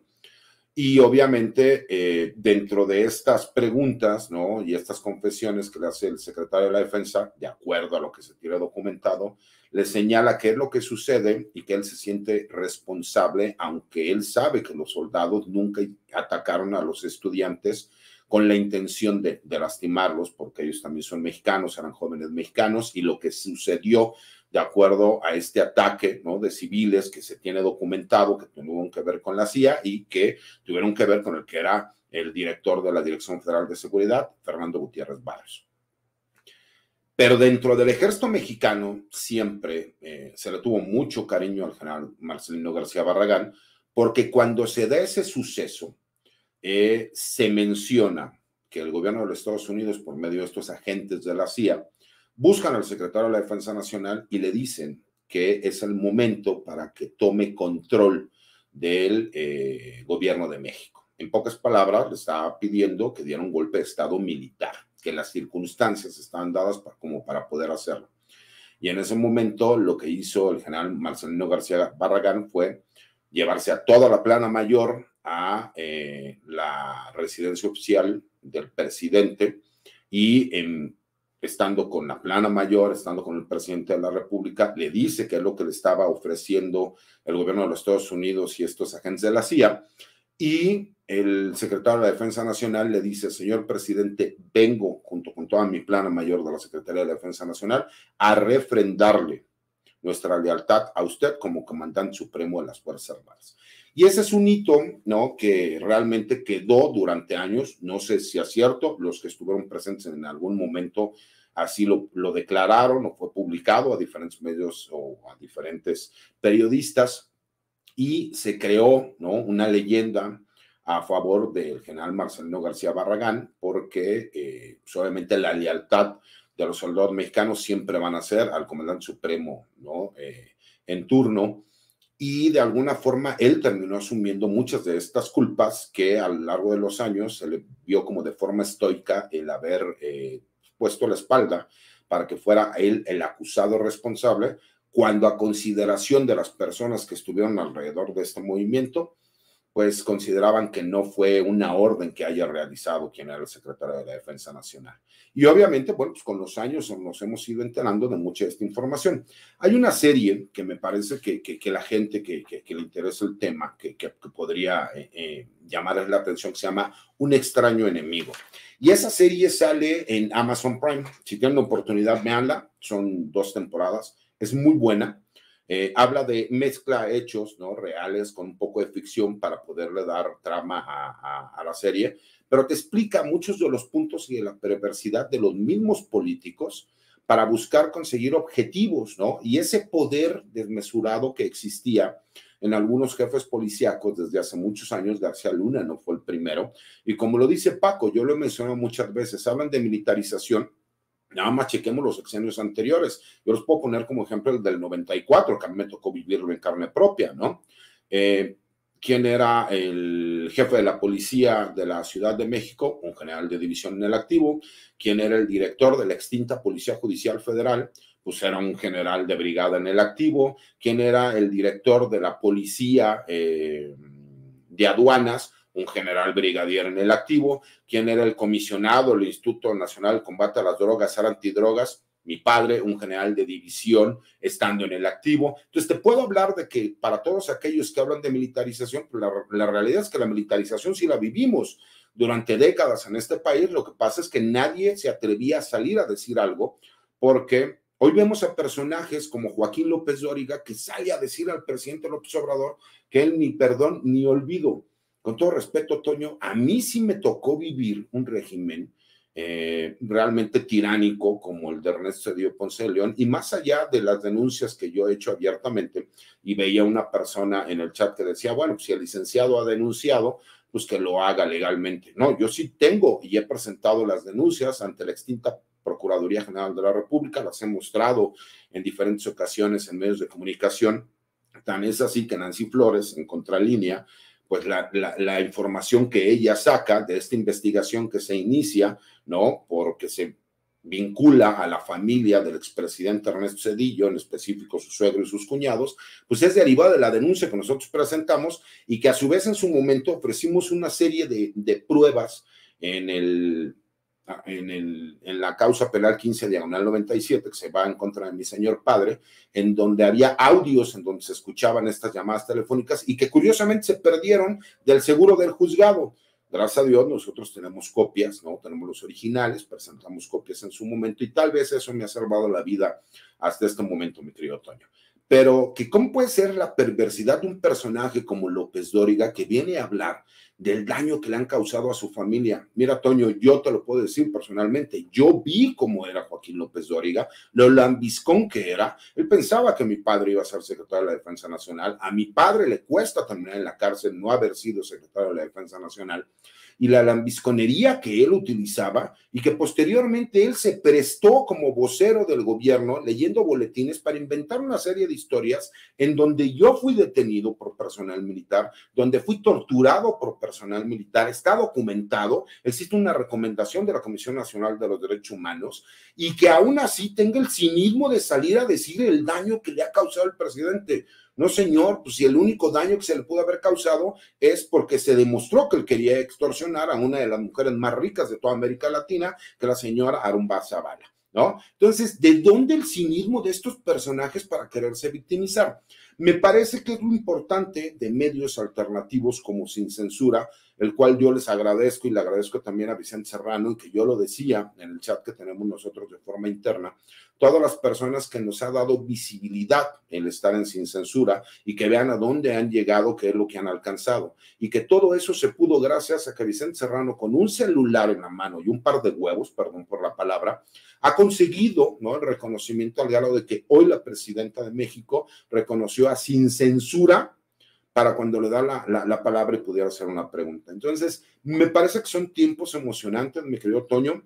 Y obviamente eh, dentro de estas preguntas ¿no? y estas confesiones que le hace el secretario de la Defensa, de acuerdo a lo que se tiene documentado, le señala qué es lo que sucede y que él se siente responsable, aunque él sabe que los soldados nunca atacaron a los estudiantes con la intención de, lastimarlos, porque ellos también son mexicanos, eran jóvenes mexicanos, y lo que sucedió de acuerdo a este ataque ¿no? de civiles que se tiene documentado, que tuvieron que ver con la CIA y que tuvieron que ver con el que era el director de la Dirección Federal de Seguridad, Fernando Gutiérrez Barrios. Pero dentro del ejército mexicano siempre eh, se le tuvo mucho cariño al general Marcelino García Barragán, porque cuando se da ese suceso, eh, se menciona que el gobierno de los Estados Unidos, por medio de estos agentes de la CIA, buscan al secretario de la Defensa Nacional y le dicen que es el momento para que tome control del eh, gobierno de México. En pocas palabras, le estaba pidiendo que diera un golpe de Estado militar, que las circunstancias estaban dadas como para poder hacerlo. Y en ese momento lo que hizo el general Marcelino García Barragán fue llevarse a toda la plana mayor a eh, la residencia oficial del presidente y en, estando con la plana mayor, estando con el presidente de la República, le dice que es lo que le estaba ofreciendo el gobierno de los Estados Unidos y estos agentes de la CIA. Y el secretario de la Defensa Nacional le dice, señor presidente, vengo junto con toda mi plana mayor de la Secretaría de la Defensa Nacional a refrendarle nuestra lealtad a usted como comandante supremo de las Fuerzas Armadas. Y ese es un hito, ¿no? Que realmente quedó durante años, no sé si es cierto, los que estuvieron presentes en algún momento así lo, declararon o fue publicado a diferentes medios o a diferentes periodistas y se creó, ¿no? Una leyenda a favor del general Marcelino García Barragán porque eh, pues, obviamente la lealtad de los soldados mexicanos siempre van a ser al comandante supremo, ¿no? Eh, en turno y de alguna forma él terminó asumiendo muchas de estas culpas que a lo largo de los años se le vio como de forma estoica el haber eh, puesto la espalda para que fuera él el acusado responsable, cuando a consideración de las personas que estuvieron alrededor de este movimiento, pues consideraban que no fue una orden que haya realizado quien era el secretario de la Defensa Nacional. Y obviamente, bueno, pues con los años nos hemos ido enterando de mucha de esta información. Hay una serie que me parece que, la gente que, le interesa el tema, que, podría eh, eh, llamar la atención, que se llama Un extraño enemigo. Y esa serie sale en Amazon Prime. Si tienen la oportunidad, véanla. Son dos temporadas. Es muy buena. Eh, habla de mezcla hechos ¿no? reales con un poco de ficción para poderle dar trama a, la serie, pero te explica muchos de los puntos y de la perversidad de los mismos políticos para buscar conseguir objetivos, ¿no? Y ese poder desmesurado que existía en algunos jefes policíacos desde hace muchos años, García Luna no fue el primero, y como lo dice Paco, yo lo he mencionado muchas veces, hablan de militarización, Nada más chequemos los exenios anteriores. Yo los puedo poner como ejemplo el del 94, que a mí me tocó vivirlo en carne propia, ¿no? Eh, ¿Quién era el jefe de la policía de la Ciudad de México? Un general de división en el activo. ¿Quién era el director de la extinta Policía Judicial Federal? Pues era un general de brigada en el activo. ¿Quién era el director de la policía eh, de aduanas? un general brigadier en el activo, quien era el comisionado del Instituto Nacional de Combate a las Drogas, al Antidrogas, mi padre, un general de división, estando en el activo. Entonces, te puedo hablar de que para todos aquellos que hablan de militarización, pues la, realidad es que la militarización si la vivimos durante décadas en este país. Lo que pasa es que nadie se atrevía a salir a decir algo porque Hoy vemos a personajes como Joaquín López Dóriga que sale a decir al presidente López Obrador que él ni perdón ni olvido con todo respeto, Toño, a mí sí me tocó vivir un régimen eh, realmente tiránico como el de Ernesto Cedillo Ponce de León, y más allá de las denuncias que yo he hecho abiertamente, y veía una persona en el chat que decía, bueno, pues si el licenciado ha denunciado, pues que lo haga legalmente. No, yo sí tengo y he presentado las denuncias ante la extinta Procuraduría General de la República, las he mostrado en diferentes ocasiones en medios de comunicación, tan es así que Nancy Flores, en contralínea, pues la, la, información que ella saca de esta investigación que se inicia, ¿no? Porque se vincula a la familia del expresidente Ernesto Cedillo, en específico su suegro y sus cuñados, pues es derivada de la denuncia que nosotros presentamos y que a su vez en su momento ofrecimos una serie de, de pruebas en el en, la causa penal 15 diagonal 97 que se va en contra de mi señor padre, en donde había audios en donde se escuchaban estas llamadas telefónicas y que curiosamente se perdieron del seguro del juzgado. Gracias a Dios nosotros tenemos copias, ¿no? Tenemos los originales, presentamos copias en su momento y tal vez eso me ha salvado la vida hasta este momento, mi querido Toño pero cómo puede ser la perversidad de un personaje como López Dóriga que viene a hablar del daño que le han causado a su familia. Mira, Toño, yo te lo puedo decir personalmente, yo vi cómo era Joaquín López Dóriga, lo lambiscón que era. Él pensaba que mi padre iba a ser secretario de la Defensa Nacional. A mi padre le cuesta terminar en la cárcel no haber sido secretario de la Defensa Nacional. Y la lambisconería que él utilizaba y que posteriormente él se prestó como vocero del gobierno leyendo boletines para inventar una serie de historias en donde yo fui detenido por personal militar, donde fui torturado por personal personal militar, está documentado, existe una recomendación de la Comisión Nacional de los Derechos Humanos y que aún así tenga el cinismo de salir a decir el daño que le ha causado el presidente. No, señor, pues si el único daño que se le pudo haber causado es porque se demostró que él quería extorsionar a una de las mujeres más ricas de toda América Latina, que la señora Arumba Zavala, ¿no? Entonces, ¿de dónde el cinismo de estos personajes para quererse victimizar? Me parece que es lo importante de medios alternativos como Sin Censura, el cual yo les agradezco y le agradezco también a Vicente Serrano, y que yo lo decía en el chat que tenemos nosotros de forma interna, todas las personas que nos ha dado visibilidad el estar en Sin Censura y que vean a dónde han llegado, qué es lo que han alcanzado. Y que todo eso se pudo gracias a que Vicente Serrano, con un celular en la mano y un par de huevos, perdón por la palabra, ha conseguido ¿no? el reconocimiento al diálogo de que hoy la presidenta de México reconoció a sin censura para cuando le da la, la, la, palabra y pudiera hacer una pregunta. Entonces, me parece que son tiempos emocionantes, mi querido Toño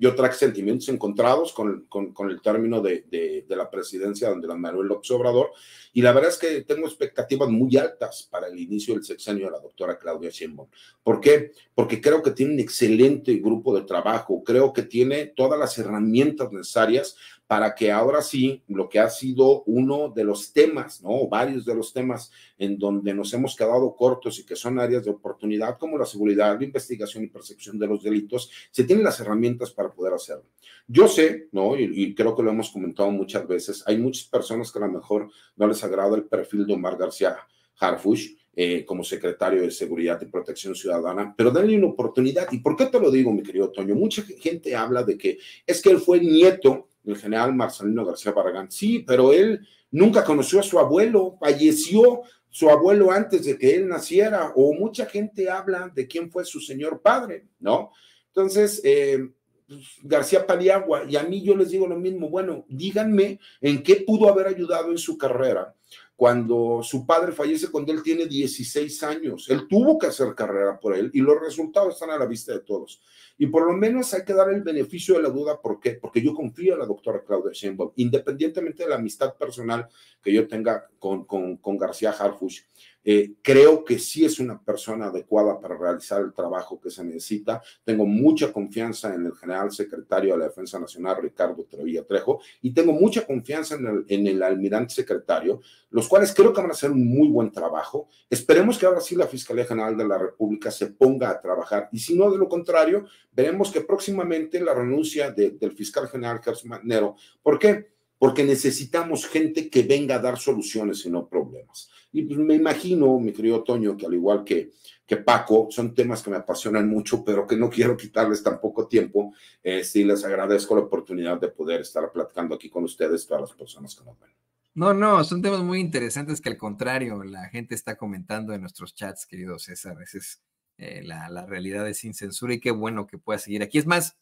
yo traje sentimientos encontrados con, con, el término de, la presidencia de la Manuel López Obrador y la verdad es que tengo expectativas muy altas para el inicio del sexenio de la doctora Claudia Sheinbaum. ¿Por qué? Porque creo que tiene un excelente grupo de trabajo, creo que tiene todas las herramientas necesarias para que ahora sí, lo que ha sido uno de los temas, ¿no? Varios de los temas en donde nos hemos quedado cortos y que son áreas de oportunidad, como la seguridad, la investigación y percepción de los delitos, se tienen las herramientas para poder hacerlo. Yo sé, ¿no? Y, creo que lo hemos comentado muchas veces, hay muchas personas que a lo mejor no les agrada el perfil de Omar García Harfush, eh, como secretario de Seguridad y Protección Ciudadana, pero denle una oportunidad. ¿Y por qué te lo digo, mi querido Toño? Mucha gente habla de que es que él fue el nieto el general Marcelino García Barragán. Sí, pero él nunca conoció a su abuelo, falleció su abuelo antes de que él naciera, o mucha gente habla de quién fue su señor padre, ¿no? Entonces, eh, pues, García Paliagua, y a mí yo les digo lo mismo, bueno, díganme en qué pudo haber ayudado en su carrera cuando su padre fallece cuando él tiene 16 años. Él tuvo que hacer carrera por él y los resultados están a la vista de todos. Y por lo menos hay que dar el beneficio de la duda, ¿por qué? Porque yo confío en la doctora Claudia Sheinbaum, independientemente de la amistad personal que yo tenga con, con, con García Harfush. Eh, creo que sí es una persona adecuada para realizar el trabajo que se necesita. Tengo mucha confianza en el general secretario de la Defensa Nacional, Ricardo Trevilla Trejo, y tengo mucha confianza en el, en el almirante secretario, los cuales creo que van a hacer un muy buen trabajo. Esperemos que ahora sí la Fiscalía General de la República se ponga a trabajar, y si no, de lo contrario, veremos que próximamente la renuncia del fiscal general Carlos Manero. ¿Por qué? porque necesitamos gente que venga a dar soluciones y no problemas. Y pues, me imagino, mi querido Toño, que al igual que, que Paco, son temas que me apasionan mucho, pero que no <laughs> quiero quitarles tan poco tiempo. Eh, sí, les agradezco la oportunidad de poder estar platicando aquí con ustedes, todas las personas que nos ven. No, no, son temas muy interesantes que al contrario, la gente está comentando en nuestros chats, querido César. Esa es eh, la, la, realidad de sin censura y qué bueno que pueda seguir aquí. Es más,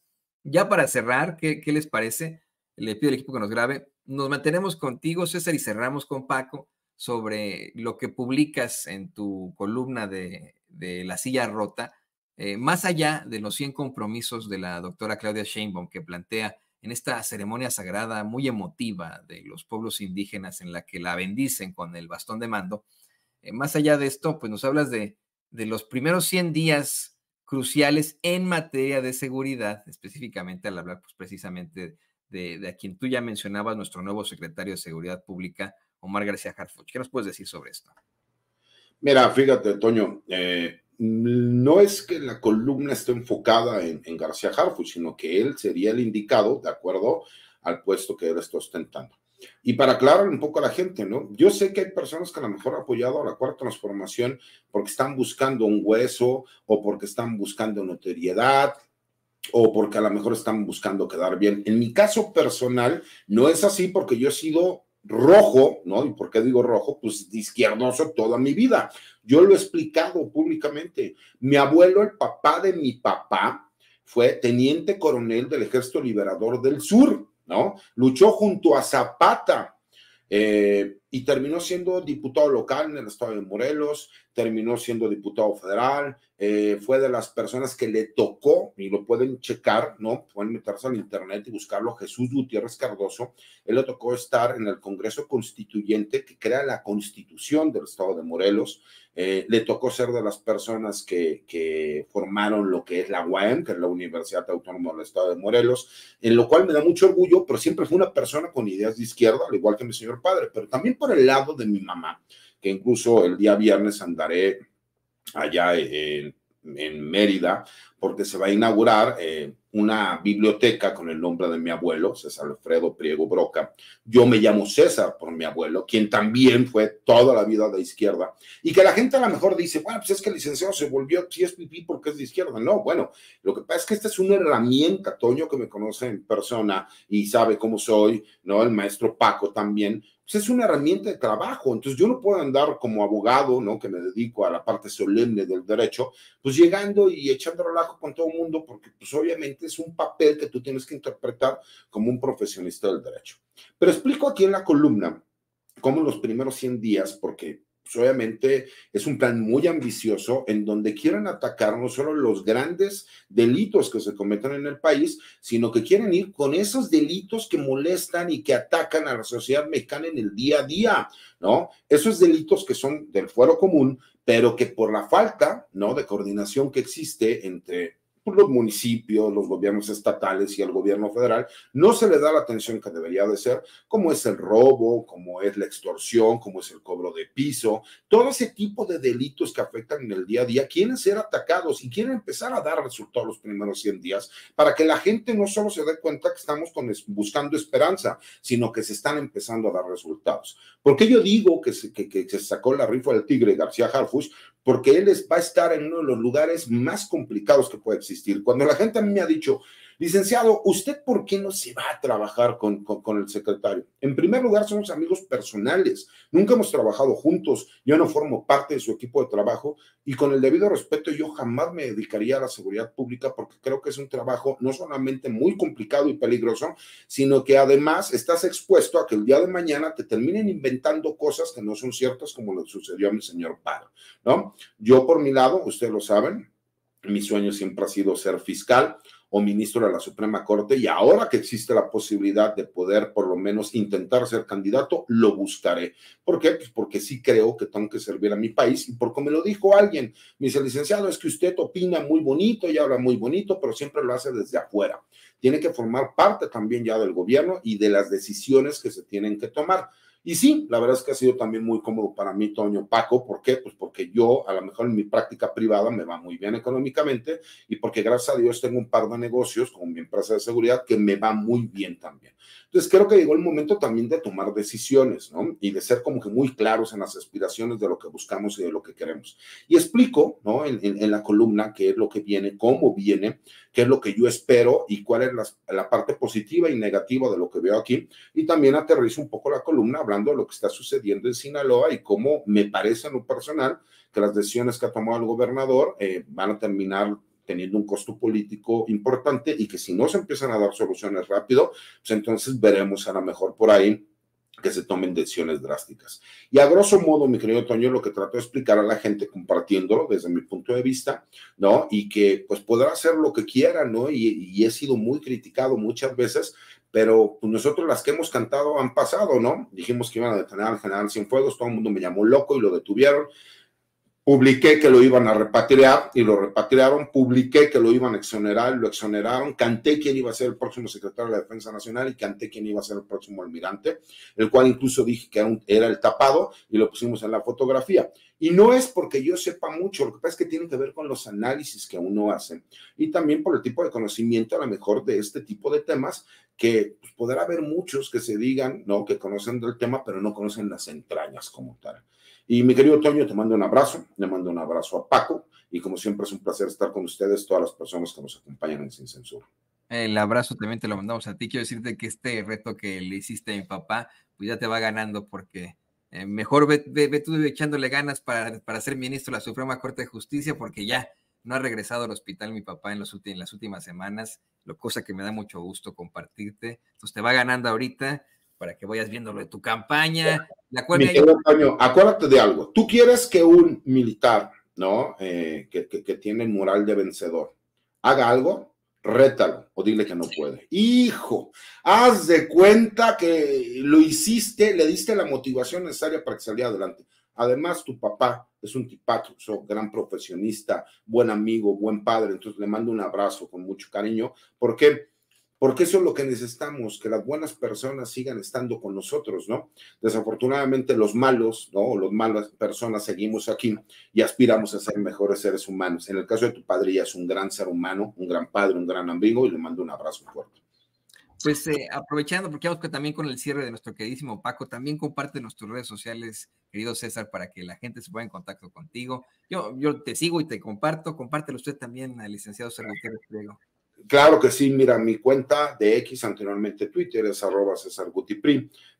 ya para cerrar, ¿qué, qué les parece? le pido al equipo que nos grabe. Nos mantenemos contigo, César, y cerramos con Paco sobre lo que publicas en tu columna de, La Silla Rota, eh, más allá de los 100 compromisos de la doctora Claudia Sheinbaum, que plantea en esta ceremonia sagrada muy emotiva de los pueblos indígenas en la que la bendicen con el bastón de mando. Eh, más allá de esto, pues nos hablas de, de los primeros 100 días cruciales en materia de seguridad, específicamente al hablar pues, precisamente de, quien tú ya mencionabas, nuestro nuevo secretario de Seguridad Pública, Omar García Harfuch. ¿Qué nos puedes decir sobre esto? Mira, fíjate, Toño, eh, no es que la columna esté enfocada en, García Harfuch, sino que él sería el indicado, de acuerdo al puesto que él está ostentando. Y para aclarar un poco a la gente, ¿no? Yo sé que hay personas que a lo mejor han apoyado a la cuarta transformación porque están buscando un hueso o porque están buscando notoriedad o porque a lo mejor están buscando quedar bien. En mi caso personal, no es así porque yo he sido rojo, ¿no? ¿Y por qué digo rojo? Pues izquierdoso toda mi vida. Yo lo he explicado públicamente. Mi abuelo, el papá de mi papá, fue teniente coronel del Ejército Liberador del Sur, ¿no? Luchó junto a Zapata eh, y terminó siendo diputado local en el estado de Morelos, terminó siendo diputado federal, eh, fue de las personas que le tocó, y lo pueden checar, ¿no? Pueden meterse al internet y buscarlo, Jesús Gutiérrez Cardoso, él le tocó estar en el Congreso Constituyente que crea la constitución del estado de Morelos, eh, le tocó ser de las personas que, que, formaron lo que es la UAM, que es la Universidad Autónoma del Estado de Morelos, en lo cual me da mucho orgullo, pero siempre fue una persona con ideas de izquierda, al igual que mi señor padre, pero también por el lado de mi mamá, que incluso el día viernes andaré allá en, en Mérida, porque se va a inaugurar. Eh, una biblioteca con el nombre de mi abuelo, César Alfredo Priego Broca. Yo me llamo César por mi abuelo, quien también fue toda la vida de izquierda. Y que la gente a lo mejor dice, bueno, pues es que el licenciado se volvió, si es porque es de izquierda. No, bueno, lo que pasa es que esta es una herramienta, Toño, que me conoce en persona y sabe cómo soy, ¿no? El maestro Paco también pues es una herramienta de trabajo. Entonces yo no puedo andar como abogado, ¿no? Que me dedico a la parte solemne del derecho, pues llegando y echando relajo con todo el mundo, porque pues obviamente es un papel que tú tienes que interpretar como un profesionista del derecho. Pero explico aquí en la columna cómo los primeros 100 días, porque pues, obviamente es un plan muy ambicioso en donde quieren atacar no solo los grandes delitos que se cometen en el país, sino que quieren ir con esos delitos que molestan y que atacan a la sociedad mexicana en el día a día, ¿no? Esos delitos que son del fuero común, pero que por la falta, ¿no? De coordinación que existe entre los municipios, los gobiernos estatales y el gobierno federal, no se le da la atención que debería de ser, como es el robo, como es la extorsión, como es el cobro de piso, todo ese tipo de delitos que afectan en el día a día, quieren ser atacados y quieren empezar a dar resultados los primeros 100 días para que la gente no solo se dé cuenta que estamos con, buscando esperanza, sino que se están empezando a dar resultados. Porque yo digo que se, que, que se sacó la rifa del tigre García Harfush? Porque él va a estar en uno de los lugares más complicados que puede existir cuando la gente a mí me ha dicho, licenciado, ¿usted por qué no se va a trabajar con, el secretario? En primer lugar, somos amigos personales, nunca hemos trabajado juntos, yo no formo parte de su equipo de trabajo y con el debido respeto yo jamás me dedicaría a la seguridad pública porque creo que es un trabajo no solamente muy complicado y peligroso, sino que además estás expuesto a que el día de mañana te terminen inventando cosas que no son ciertas como le sucedió a mi señor padre, ¿no? Yo por mi lado, ustedes lo saben, mi sueño siempre ha sido ser fiscal o ministro de la Suprema Corte y ahora que existe la posibilidad de poder por lo menos intentar ser candidato, lo buscaré. ¿Por qué? Pues porque sí creo que tengo que servir a mi país y porque me lo dijo alguien, me dice, licenciado, es que usted opina muy bonito y habla muy bonito, pero siempre lo hace desde afuera. Tiene que formar parte también ya del gobierno y de las decisiones que se tienen que tomar. Y sí, la verdad es que ha sido también muy cómodo para mí, Toño Paco. ¿Por qué? Pues porque yo, a lo mejor en mi práctica privada, me va muy bien económicamente y porque gracias a Dios tengo un par de negocios con mi empresa de seguridad que me va muy bien también. Entonces creo que llegó el momento también de tomar decisiones, ¿no? Y de ser como que muy claros en las aspiraciones de lo que buscamos y de lo que queremos. Y explico, ¿no? En, la columna qué es lo que viene, cómo viene, qué es lo que yo espero y cuál es la, parte positiva y negativa de lo que veo aquí. Y también aterrizo un poco la columna hablando de lo que está sucediendo en Sinaloa y cómo me parece en lo personal que las decisiones que ha tomado el gobernador eh, van a terminar teniendo un costo político importante y que si no se empiezan a dar soluciones rápido, pues entonces veremos a lo mejor por ahí que se tomen decisiones drásticas. Y a grosso modo, mi querido Toño, lo que trato de explicar a la gente compartiéndolo desde mi punto de vista, ¿no? Y que pues podrá hacer lo que quiera, ¿no? Y, he sido muy criticado muchas veces, pero pues, nosotros las que hemos cantado han pasado, ¿no? Dijimos que iban a detener al general Cienfuegos, todo el mundo me llamó loco y lo detuvieron. Publiqué que lo iban a repatriar y lo repatriaron. Publiqué que lo iban a exonerar y lo exoneraron. Canté quién iba a ser el próximo secretario de la Defensa Nacional y canté quién iba a ser el próximo almirante, el cual incluso dije que era, el tapado y lo pusimos en la fotografía. Y no es porque yo sepa mucho, lo que pasa es que tiene que ver con los análisis que uno hace y también por el tipo de conocimiento a lo mejor de este tipo de temas que pues, podrá haber muchos que se digan, no, que conocen del tema, pero no conocen las entrañas como tal. Y mi querido Toño, te mando un abrazo, le mando un abrazo a Paco y como siempre es un placer estar con ustedes, todas las personas que nos acompañan en Sin Censura. El abrazo también te lo mandamos a ti. Quiero decirte que este reto que le hiciste a mi papá, pues ya te va ganando porque eh, mejor ve, tú echándole ganas para, para ser ministro de la Suprema Corte de Justicia porque ya no ha regresado al hospital mi papá en, los, en las últimas semanas, lo cosa que me da mucho gusto compartirte. Entonces te va ganando ahorita para que vayas viéndolo de tu campaña. acuérdate de algo. Tú quieres que un militar, ¿no? Eh, que, tiene moral de vencedor, haga algo, rétalo o dile que no puede. Hijo, haz de cuenta que lo hiciste, le diste la motivación necesaria para que saliera adelante. Además, tu papá es un tipazo, gran profesionista, buen amigo, buen padre. Entonces le mando un abrazo con mucho cariño, porque porque eso es lo que necesitamos, que las buenas personas sigan estando con nosotros, ¿no? Desafortunadamente los malos, ¿no? Los malas personas seguimos aquí y aspiramos a ser mejores seres humanos. En el caso de tu padre ya es un gran ser humano, un gran padre, un gran amigo y le mando un abrazo fuerte. Pues eh, aprovechando, porque vamos que también con el cierre de nuestro queridísimo Paco, también comparte nuestras redes sociales, querido César, para que la gente se pueda en contacto contigo. Yo, yo te sigo y te comparto, compártelo usted también al licenciado Sergio Gutiérrez Claro que sí, mira, mi cuenta de X, anteriormente Twitter, es arroba César Guti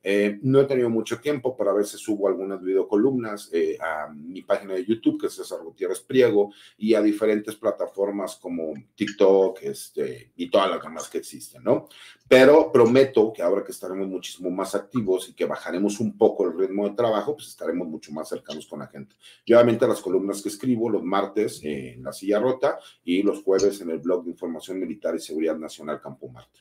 eh, no he tenido mucho tiempo, para ver si subo algunas videocolumnas eh, a mi página de YouTube, que es César Gutiérrez Priego, y a diferentes plataformas como TikTok este, y todas las demás que existen, ¿no? Pero prometo que ahora que estaremos muchísimo más activos y que bajaremos un poco el ritmo de trabajo, pues estaremos mucho más cercanos con la gente. Yo obviamente las columnas que escribo los martes eh, en La Silla Rota y los jueves en el blog de información Militar y Seguridad Nacional Campo Marte.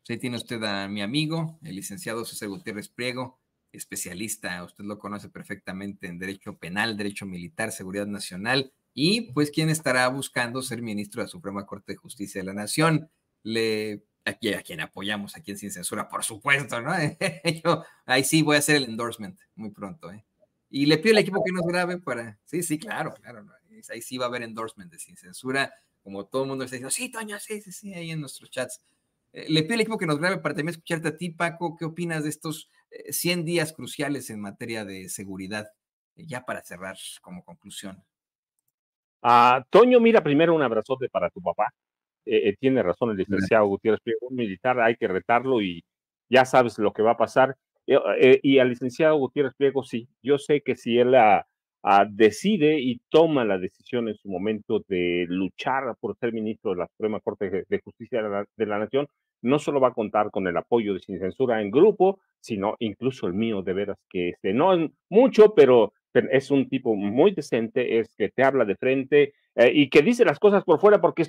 Pues ahí tiene usted a mi amigo, el licenciado César Gutiérrez Priego, especialista, usted lo conoce perfectamente en Derecho Penal, Derecho Militar, Seguridad Nacional, y pues quien estará buscando ser ministro de la Suprema Corte de Justicia de la Nación. Le Aquí, a quien apoyamos, a quien Sin Censura, por supuesto, ¿no? <laughs> Yo, ahí sí voy a hacer el endorsement muy pronto, ¿eh? Y le pido al equipo que nos grabe para... Sí, sí, claro, claro. Ahí sí va a haber endorsement de Sin Censura como todo el mundo está diciendo, sí, Toño, sí, sí, sí, ahí en nuestros chats. Eh, le pido al equipo que nos grabe para también escucharte a ti, Paco, ¿qué opinas de estos 100 eh, días cruciales en materia de seguridad? Eh, ya para cerrar como conclusión. Ah, Toño, mira, primero un abrazote para tu papá. tiene razón el licenciado Gutiérrez Pliego, un militar, hay que retarlo y ya sabes lo que va a pasar. y al licenciado Gutiérrez Pliego, sí, yo sé que si él... la Ah, decide y toma la decisión en su momento de luchar por ser ministro de la Suprema Corte de Justicia de la, Nación, no solo va a contar con el apoyo de Sin Censura en grupo, sino incluso el mío, de veras que este, no es mucho, pero es un tipo muy decente, es que te habla de frente eh, y que dice las cosas por fuera porque,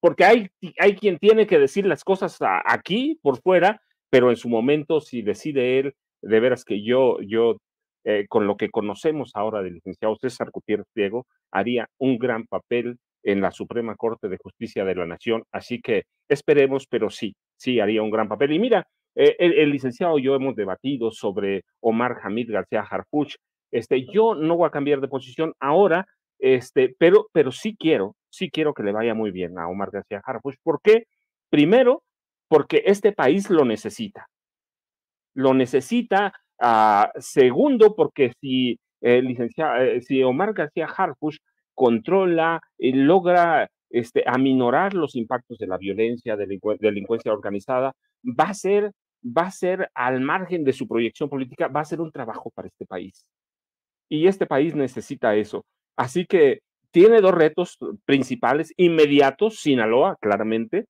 porque hay, hay quien tiene que decir las cosas aquí por fuera, pero en su momento si decide él, de veras que yo, yo eh, con lo que conocemos ahora del licenciado César Gutiérrez Diego, haría un gran papel en la Suprema Corte de Justicia de la Nación. Así que esperemos, pero sí, sí haría un gran papel. Y mira, eh, el, licenciado y yo hemos debatido sobre Omar Hamid García Harfuch. Este, yo no voy a cambiar de posición ahora, este, pero, pero sí quiero, sí quiero que le vaya muy bien a Omar García Harfuch. ¿Por qué? Primero, porque este país lo necesita. Lo necesita segundo, porque si, eh, si Omar García Harfush controla y logra este, aminorar los impactos de la violencia, de la delincuencia organizada, va a ser va a ser al margen de su proyección política, va a ser un trabajo para este país. Y este país necesita eso. Así que tiene dos retos principales inmediatos, Sinaloa, claramente,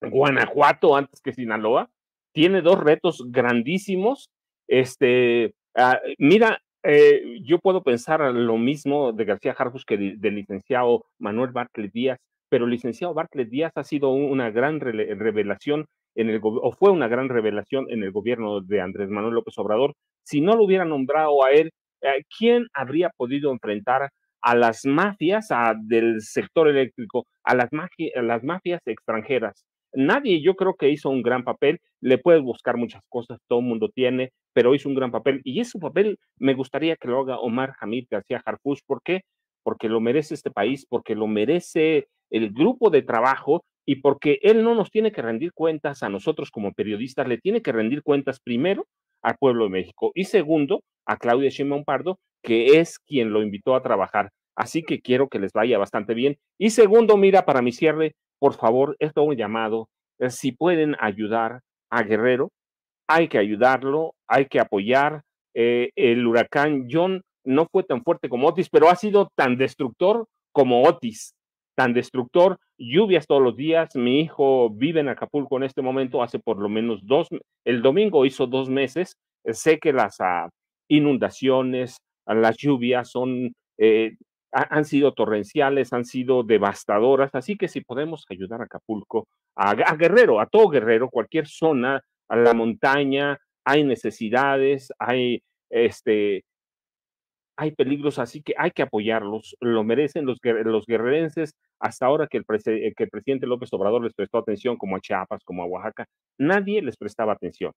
Guanajuato antes que Sinaloa, tiene dos retos grandísimos este, ah, mira, eh, yo puedo pensar lo mismo de García Harfus que del licenciado Manuel Bartlett Díaz, pero el licenciado Bartlett Díaz ha sido una gran revelación en el, o fue una gran revelación en el gobierno de Andrés Manuel López Obrador. Si no lo hubiera nombrado a él, eh, ¿quién habría podido enfrentar a las mafias del sector eléctrico, a las mafias extranjeras, Nadie, yo creo que hizo un gran papel. Le puedes buscar muchas cosas, todo el mundo tiene, pero hizo un gran papel. Y ese papel me gustaría que lo haga Omar Hamid García Harfush. ¿Por qué? Porque lo merece este país, porque lo merece el grupo de trabajo y porque él no nos tiene que rendir cuentas a nosotros como periodistas, le tiene que rendir cuentas primero al pueblo de México y segundo a Claudia Sheinbaum Pardo, que es quien lo invitó a trabajar. Así que quiero que les vaya bastante bien. Y segundo, mira, para mi cierre, por favor, esto es un llamado. Eh, si pueden ayudar a Guerrero, hay que ayudarlo, hay que apoyar. Eh, el huracán John no fue tan fuerte como Otis, pero ha sido tan destructor como Otis, tan destructor, lluvias todos los días. Mi hijo vive en Acapulco en este momento, hace por lo menos dos, el domingo hizo dos meses. Eh, sé que las ah, inundaciones, las lluvias son han sido torrenciales, han sido devastadoras, así que si podemos ayudar a Acapulco, a, Guerrero, a todo Guerrero, cualquier zona, a la montaña, hay necesidades, hay este hay peligros, así que hay que apoyarlos, lo merecen los, los guerrerenses, hasta ahora que el, que el, presidente López Obrador les prestó atención, como a Chiapas, como a Oaxaca, nadie les prestaba atención.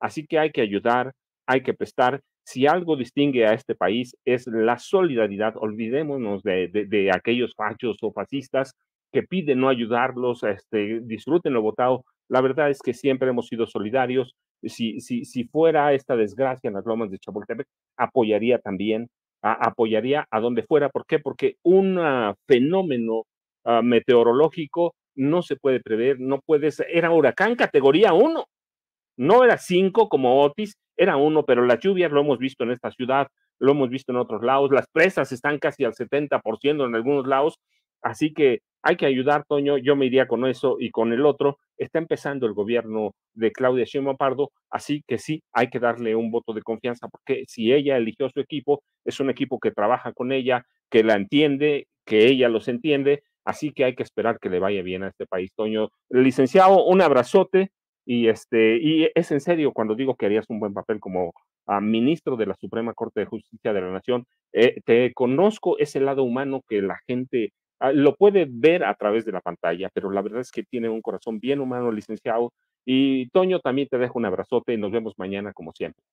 Así que hay que ayudar, hay que prestar, si algo distingue a este país es la solidaridad. Olvidémonos de, aquellos fachos o fascistas que piden no ayudarlos, este, disfruten lo votado. La verdad es que siempre hemos sido solidarios. Si, fuera esta desgracia en las lomas de Chapultepec, apoyaría también, apoyaría a donde fuera. ¿Por qué? Porque un ah, fenómeno ah, meteorológico no se puede prever, no puede ser, era huracán categoría 1 no era cinco como Otis, era uno, pero las lluvias lo hemos visto en esta ciudad, lo hemos visto en otros lados, las presas están casi al 70% en algunos lados, así que hay que ayudar, Toño, yo me iría con eso y con el otro. Está empezando el gobierno de Claudia Sheinbaum Pardo, así que sí, hay que darle un voto de confianza porque si ella eligió su equipo, es un equipo que trabaja con ella, que la entiende, que ella los entiende, así que hay que esperar que le vaya bien a este país, Toño. Licenciado, un abrazote y, este, y es en serio cuando digo que harías un buen papel como ah, ministro de la Suprema Corte de Justicia de la Nación. Eh, te conozco ese lado humano que la gente ah, lo puede ver a través de la pantalla, pero la verdad es que tiene un corazón bien humano, licenciado. Y Toño, también te dejo un abrazote y nos vemos mañana como siempre.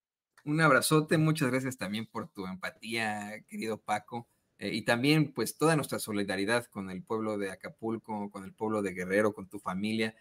Un abrazote, muchas gracias también por tu empatía, querido Paco. Eh, y también pues toda nuestra solidaridad con el pueblo de Acapulco, con el pueblo de Guerrero, con tu familia.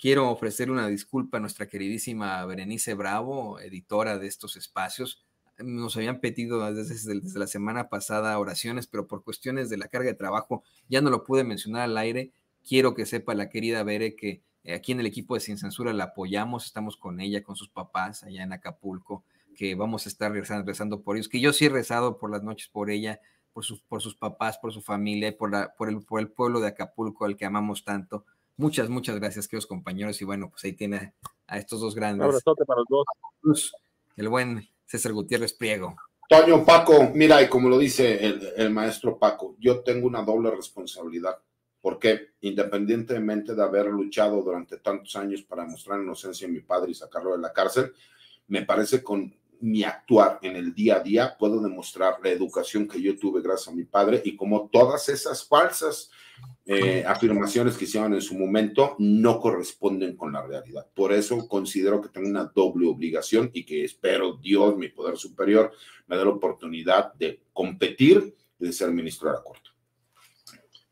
Quiero ofrecer una disculpa a nuestra queridísima Berenice Bravo, editora de estos espacios. Nos habían pedido desde, la semana pasada oraciones, pero por cuestiones de la carga de trabajo ya no lo pude mencionar al aire. Quiero que sepa la querida Bere que eh, aquí en el equipo de Sin Censura la apoyamos, estamos con ella, con sus papás allá en Acapulco, que vamos a estar rezando, por ellos, que yo sí he rezado por las noches por ella, por sus, papás, por su familia, por, el, por el pueblo de Acapulco al que amamos tanto. Muchas, muchas gracias, queridos compañeros. Y bueno, pues ahí tiene a estos dos grandes. Un para los dos. El buen César Gutiérrez Priego. Toño, Paco, mira, y como lo dice el, el maestro Paco, yo tengo una doble responsabilidad porque independientemente de haber luchado durante tantos años para mostrar inocencia de mi padre y sacarlo de la cárcel, me parece con, mi actuar en el día a día, puedo demostrar la educación que yo tuve gracias a mi padre y como todas esas falsas eh, afirmaciones que hicieron en su momento no corresponden con la realidad. Por eso considero que tengo una doble obligación y que espero Dios, mi poder superior, me dé la oportunidad de competir de ser ministro de la Corte.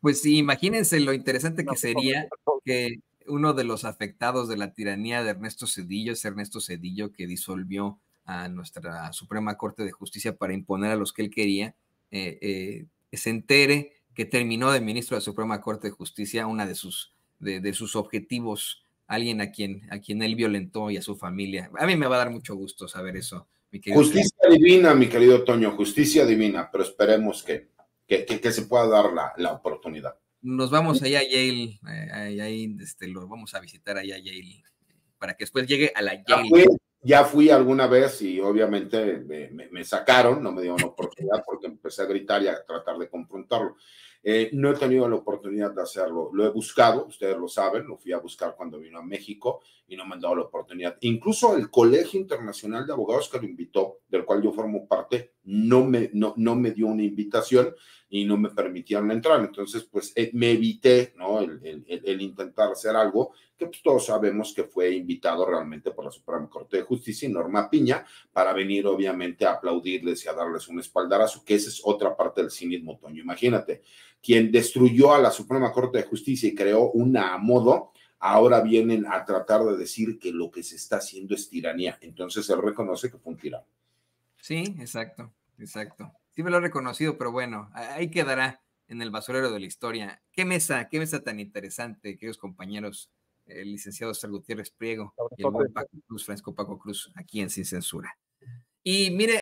Pues sí, imagínense lo interesante que sería que uno de los afectados de la tiranía de Ernesto Cedillo es Ernesto Cedillo que disolvió a nuestra Suprema Corte de Justicia para imponer a los que él quería, eh, eh, se entere que terminó de ministro de la Suprema Corte de Justicia una de sus, de, sus objetivos, alguien a quien, a quien él violentó y a su familia. A mí me va a dar mucho gusto saber eso. Mi justicia divina, mi querido Toño, justicia divina, pero esperemos que, que, se pueda dar la, oportunidad. Nos vamos allá a Yale, eh, ahí, este, lo vamos a visitar allá a Yale, para que después llegue a la ah, Yale. Pues ya fui alguna vez y obviamente me, sacaron, no me dieron la oportunidad porque empecé a gritar y a tratar de confrontarlo. Eh, no he tenido la oportunidad de hacerlo, lo he buscado, ustedes lo saben, lo fui a buscar cuando vino a México y no me han dado la oportunidad. Incluso el Colegio Internacional de Abogados que lo invitó, del cual yo formo parte, no me, no, no me dio una invitación y no me permitieron entrar. Entonces, pues eh, me evité, ¿no? El, intentar hacer algo que pues, todos sabemos que fue invitado realmente por la Suprema Corte de Justicia y Norma Piña para venir obviamente a aplaudirles y a darles un espaldarazo, que esa es otra parte del cinismo, Toño. Imagínate, quien destruyó a la Suprema Corte de Justicia y creó una modo, ahora vienen a tratar de decir que lo que se está haciendo es tiranía. Entonces él reconoce que fue un tirano. Sí, exacto, exacto sí me lo ha reconocido, pero bueno, ahí quedará en el basurero de la historia. Qué mesa, qué mesa tan interesante, queridos compañeros, el licenciado Sal Gutiérrez Priego y el buen Paco Cruz, Francisco Paco Cruz, aquí en Sin Censura. Y mire,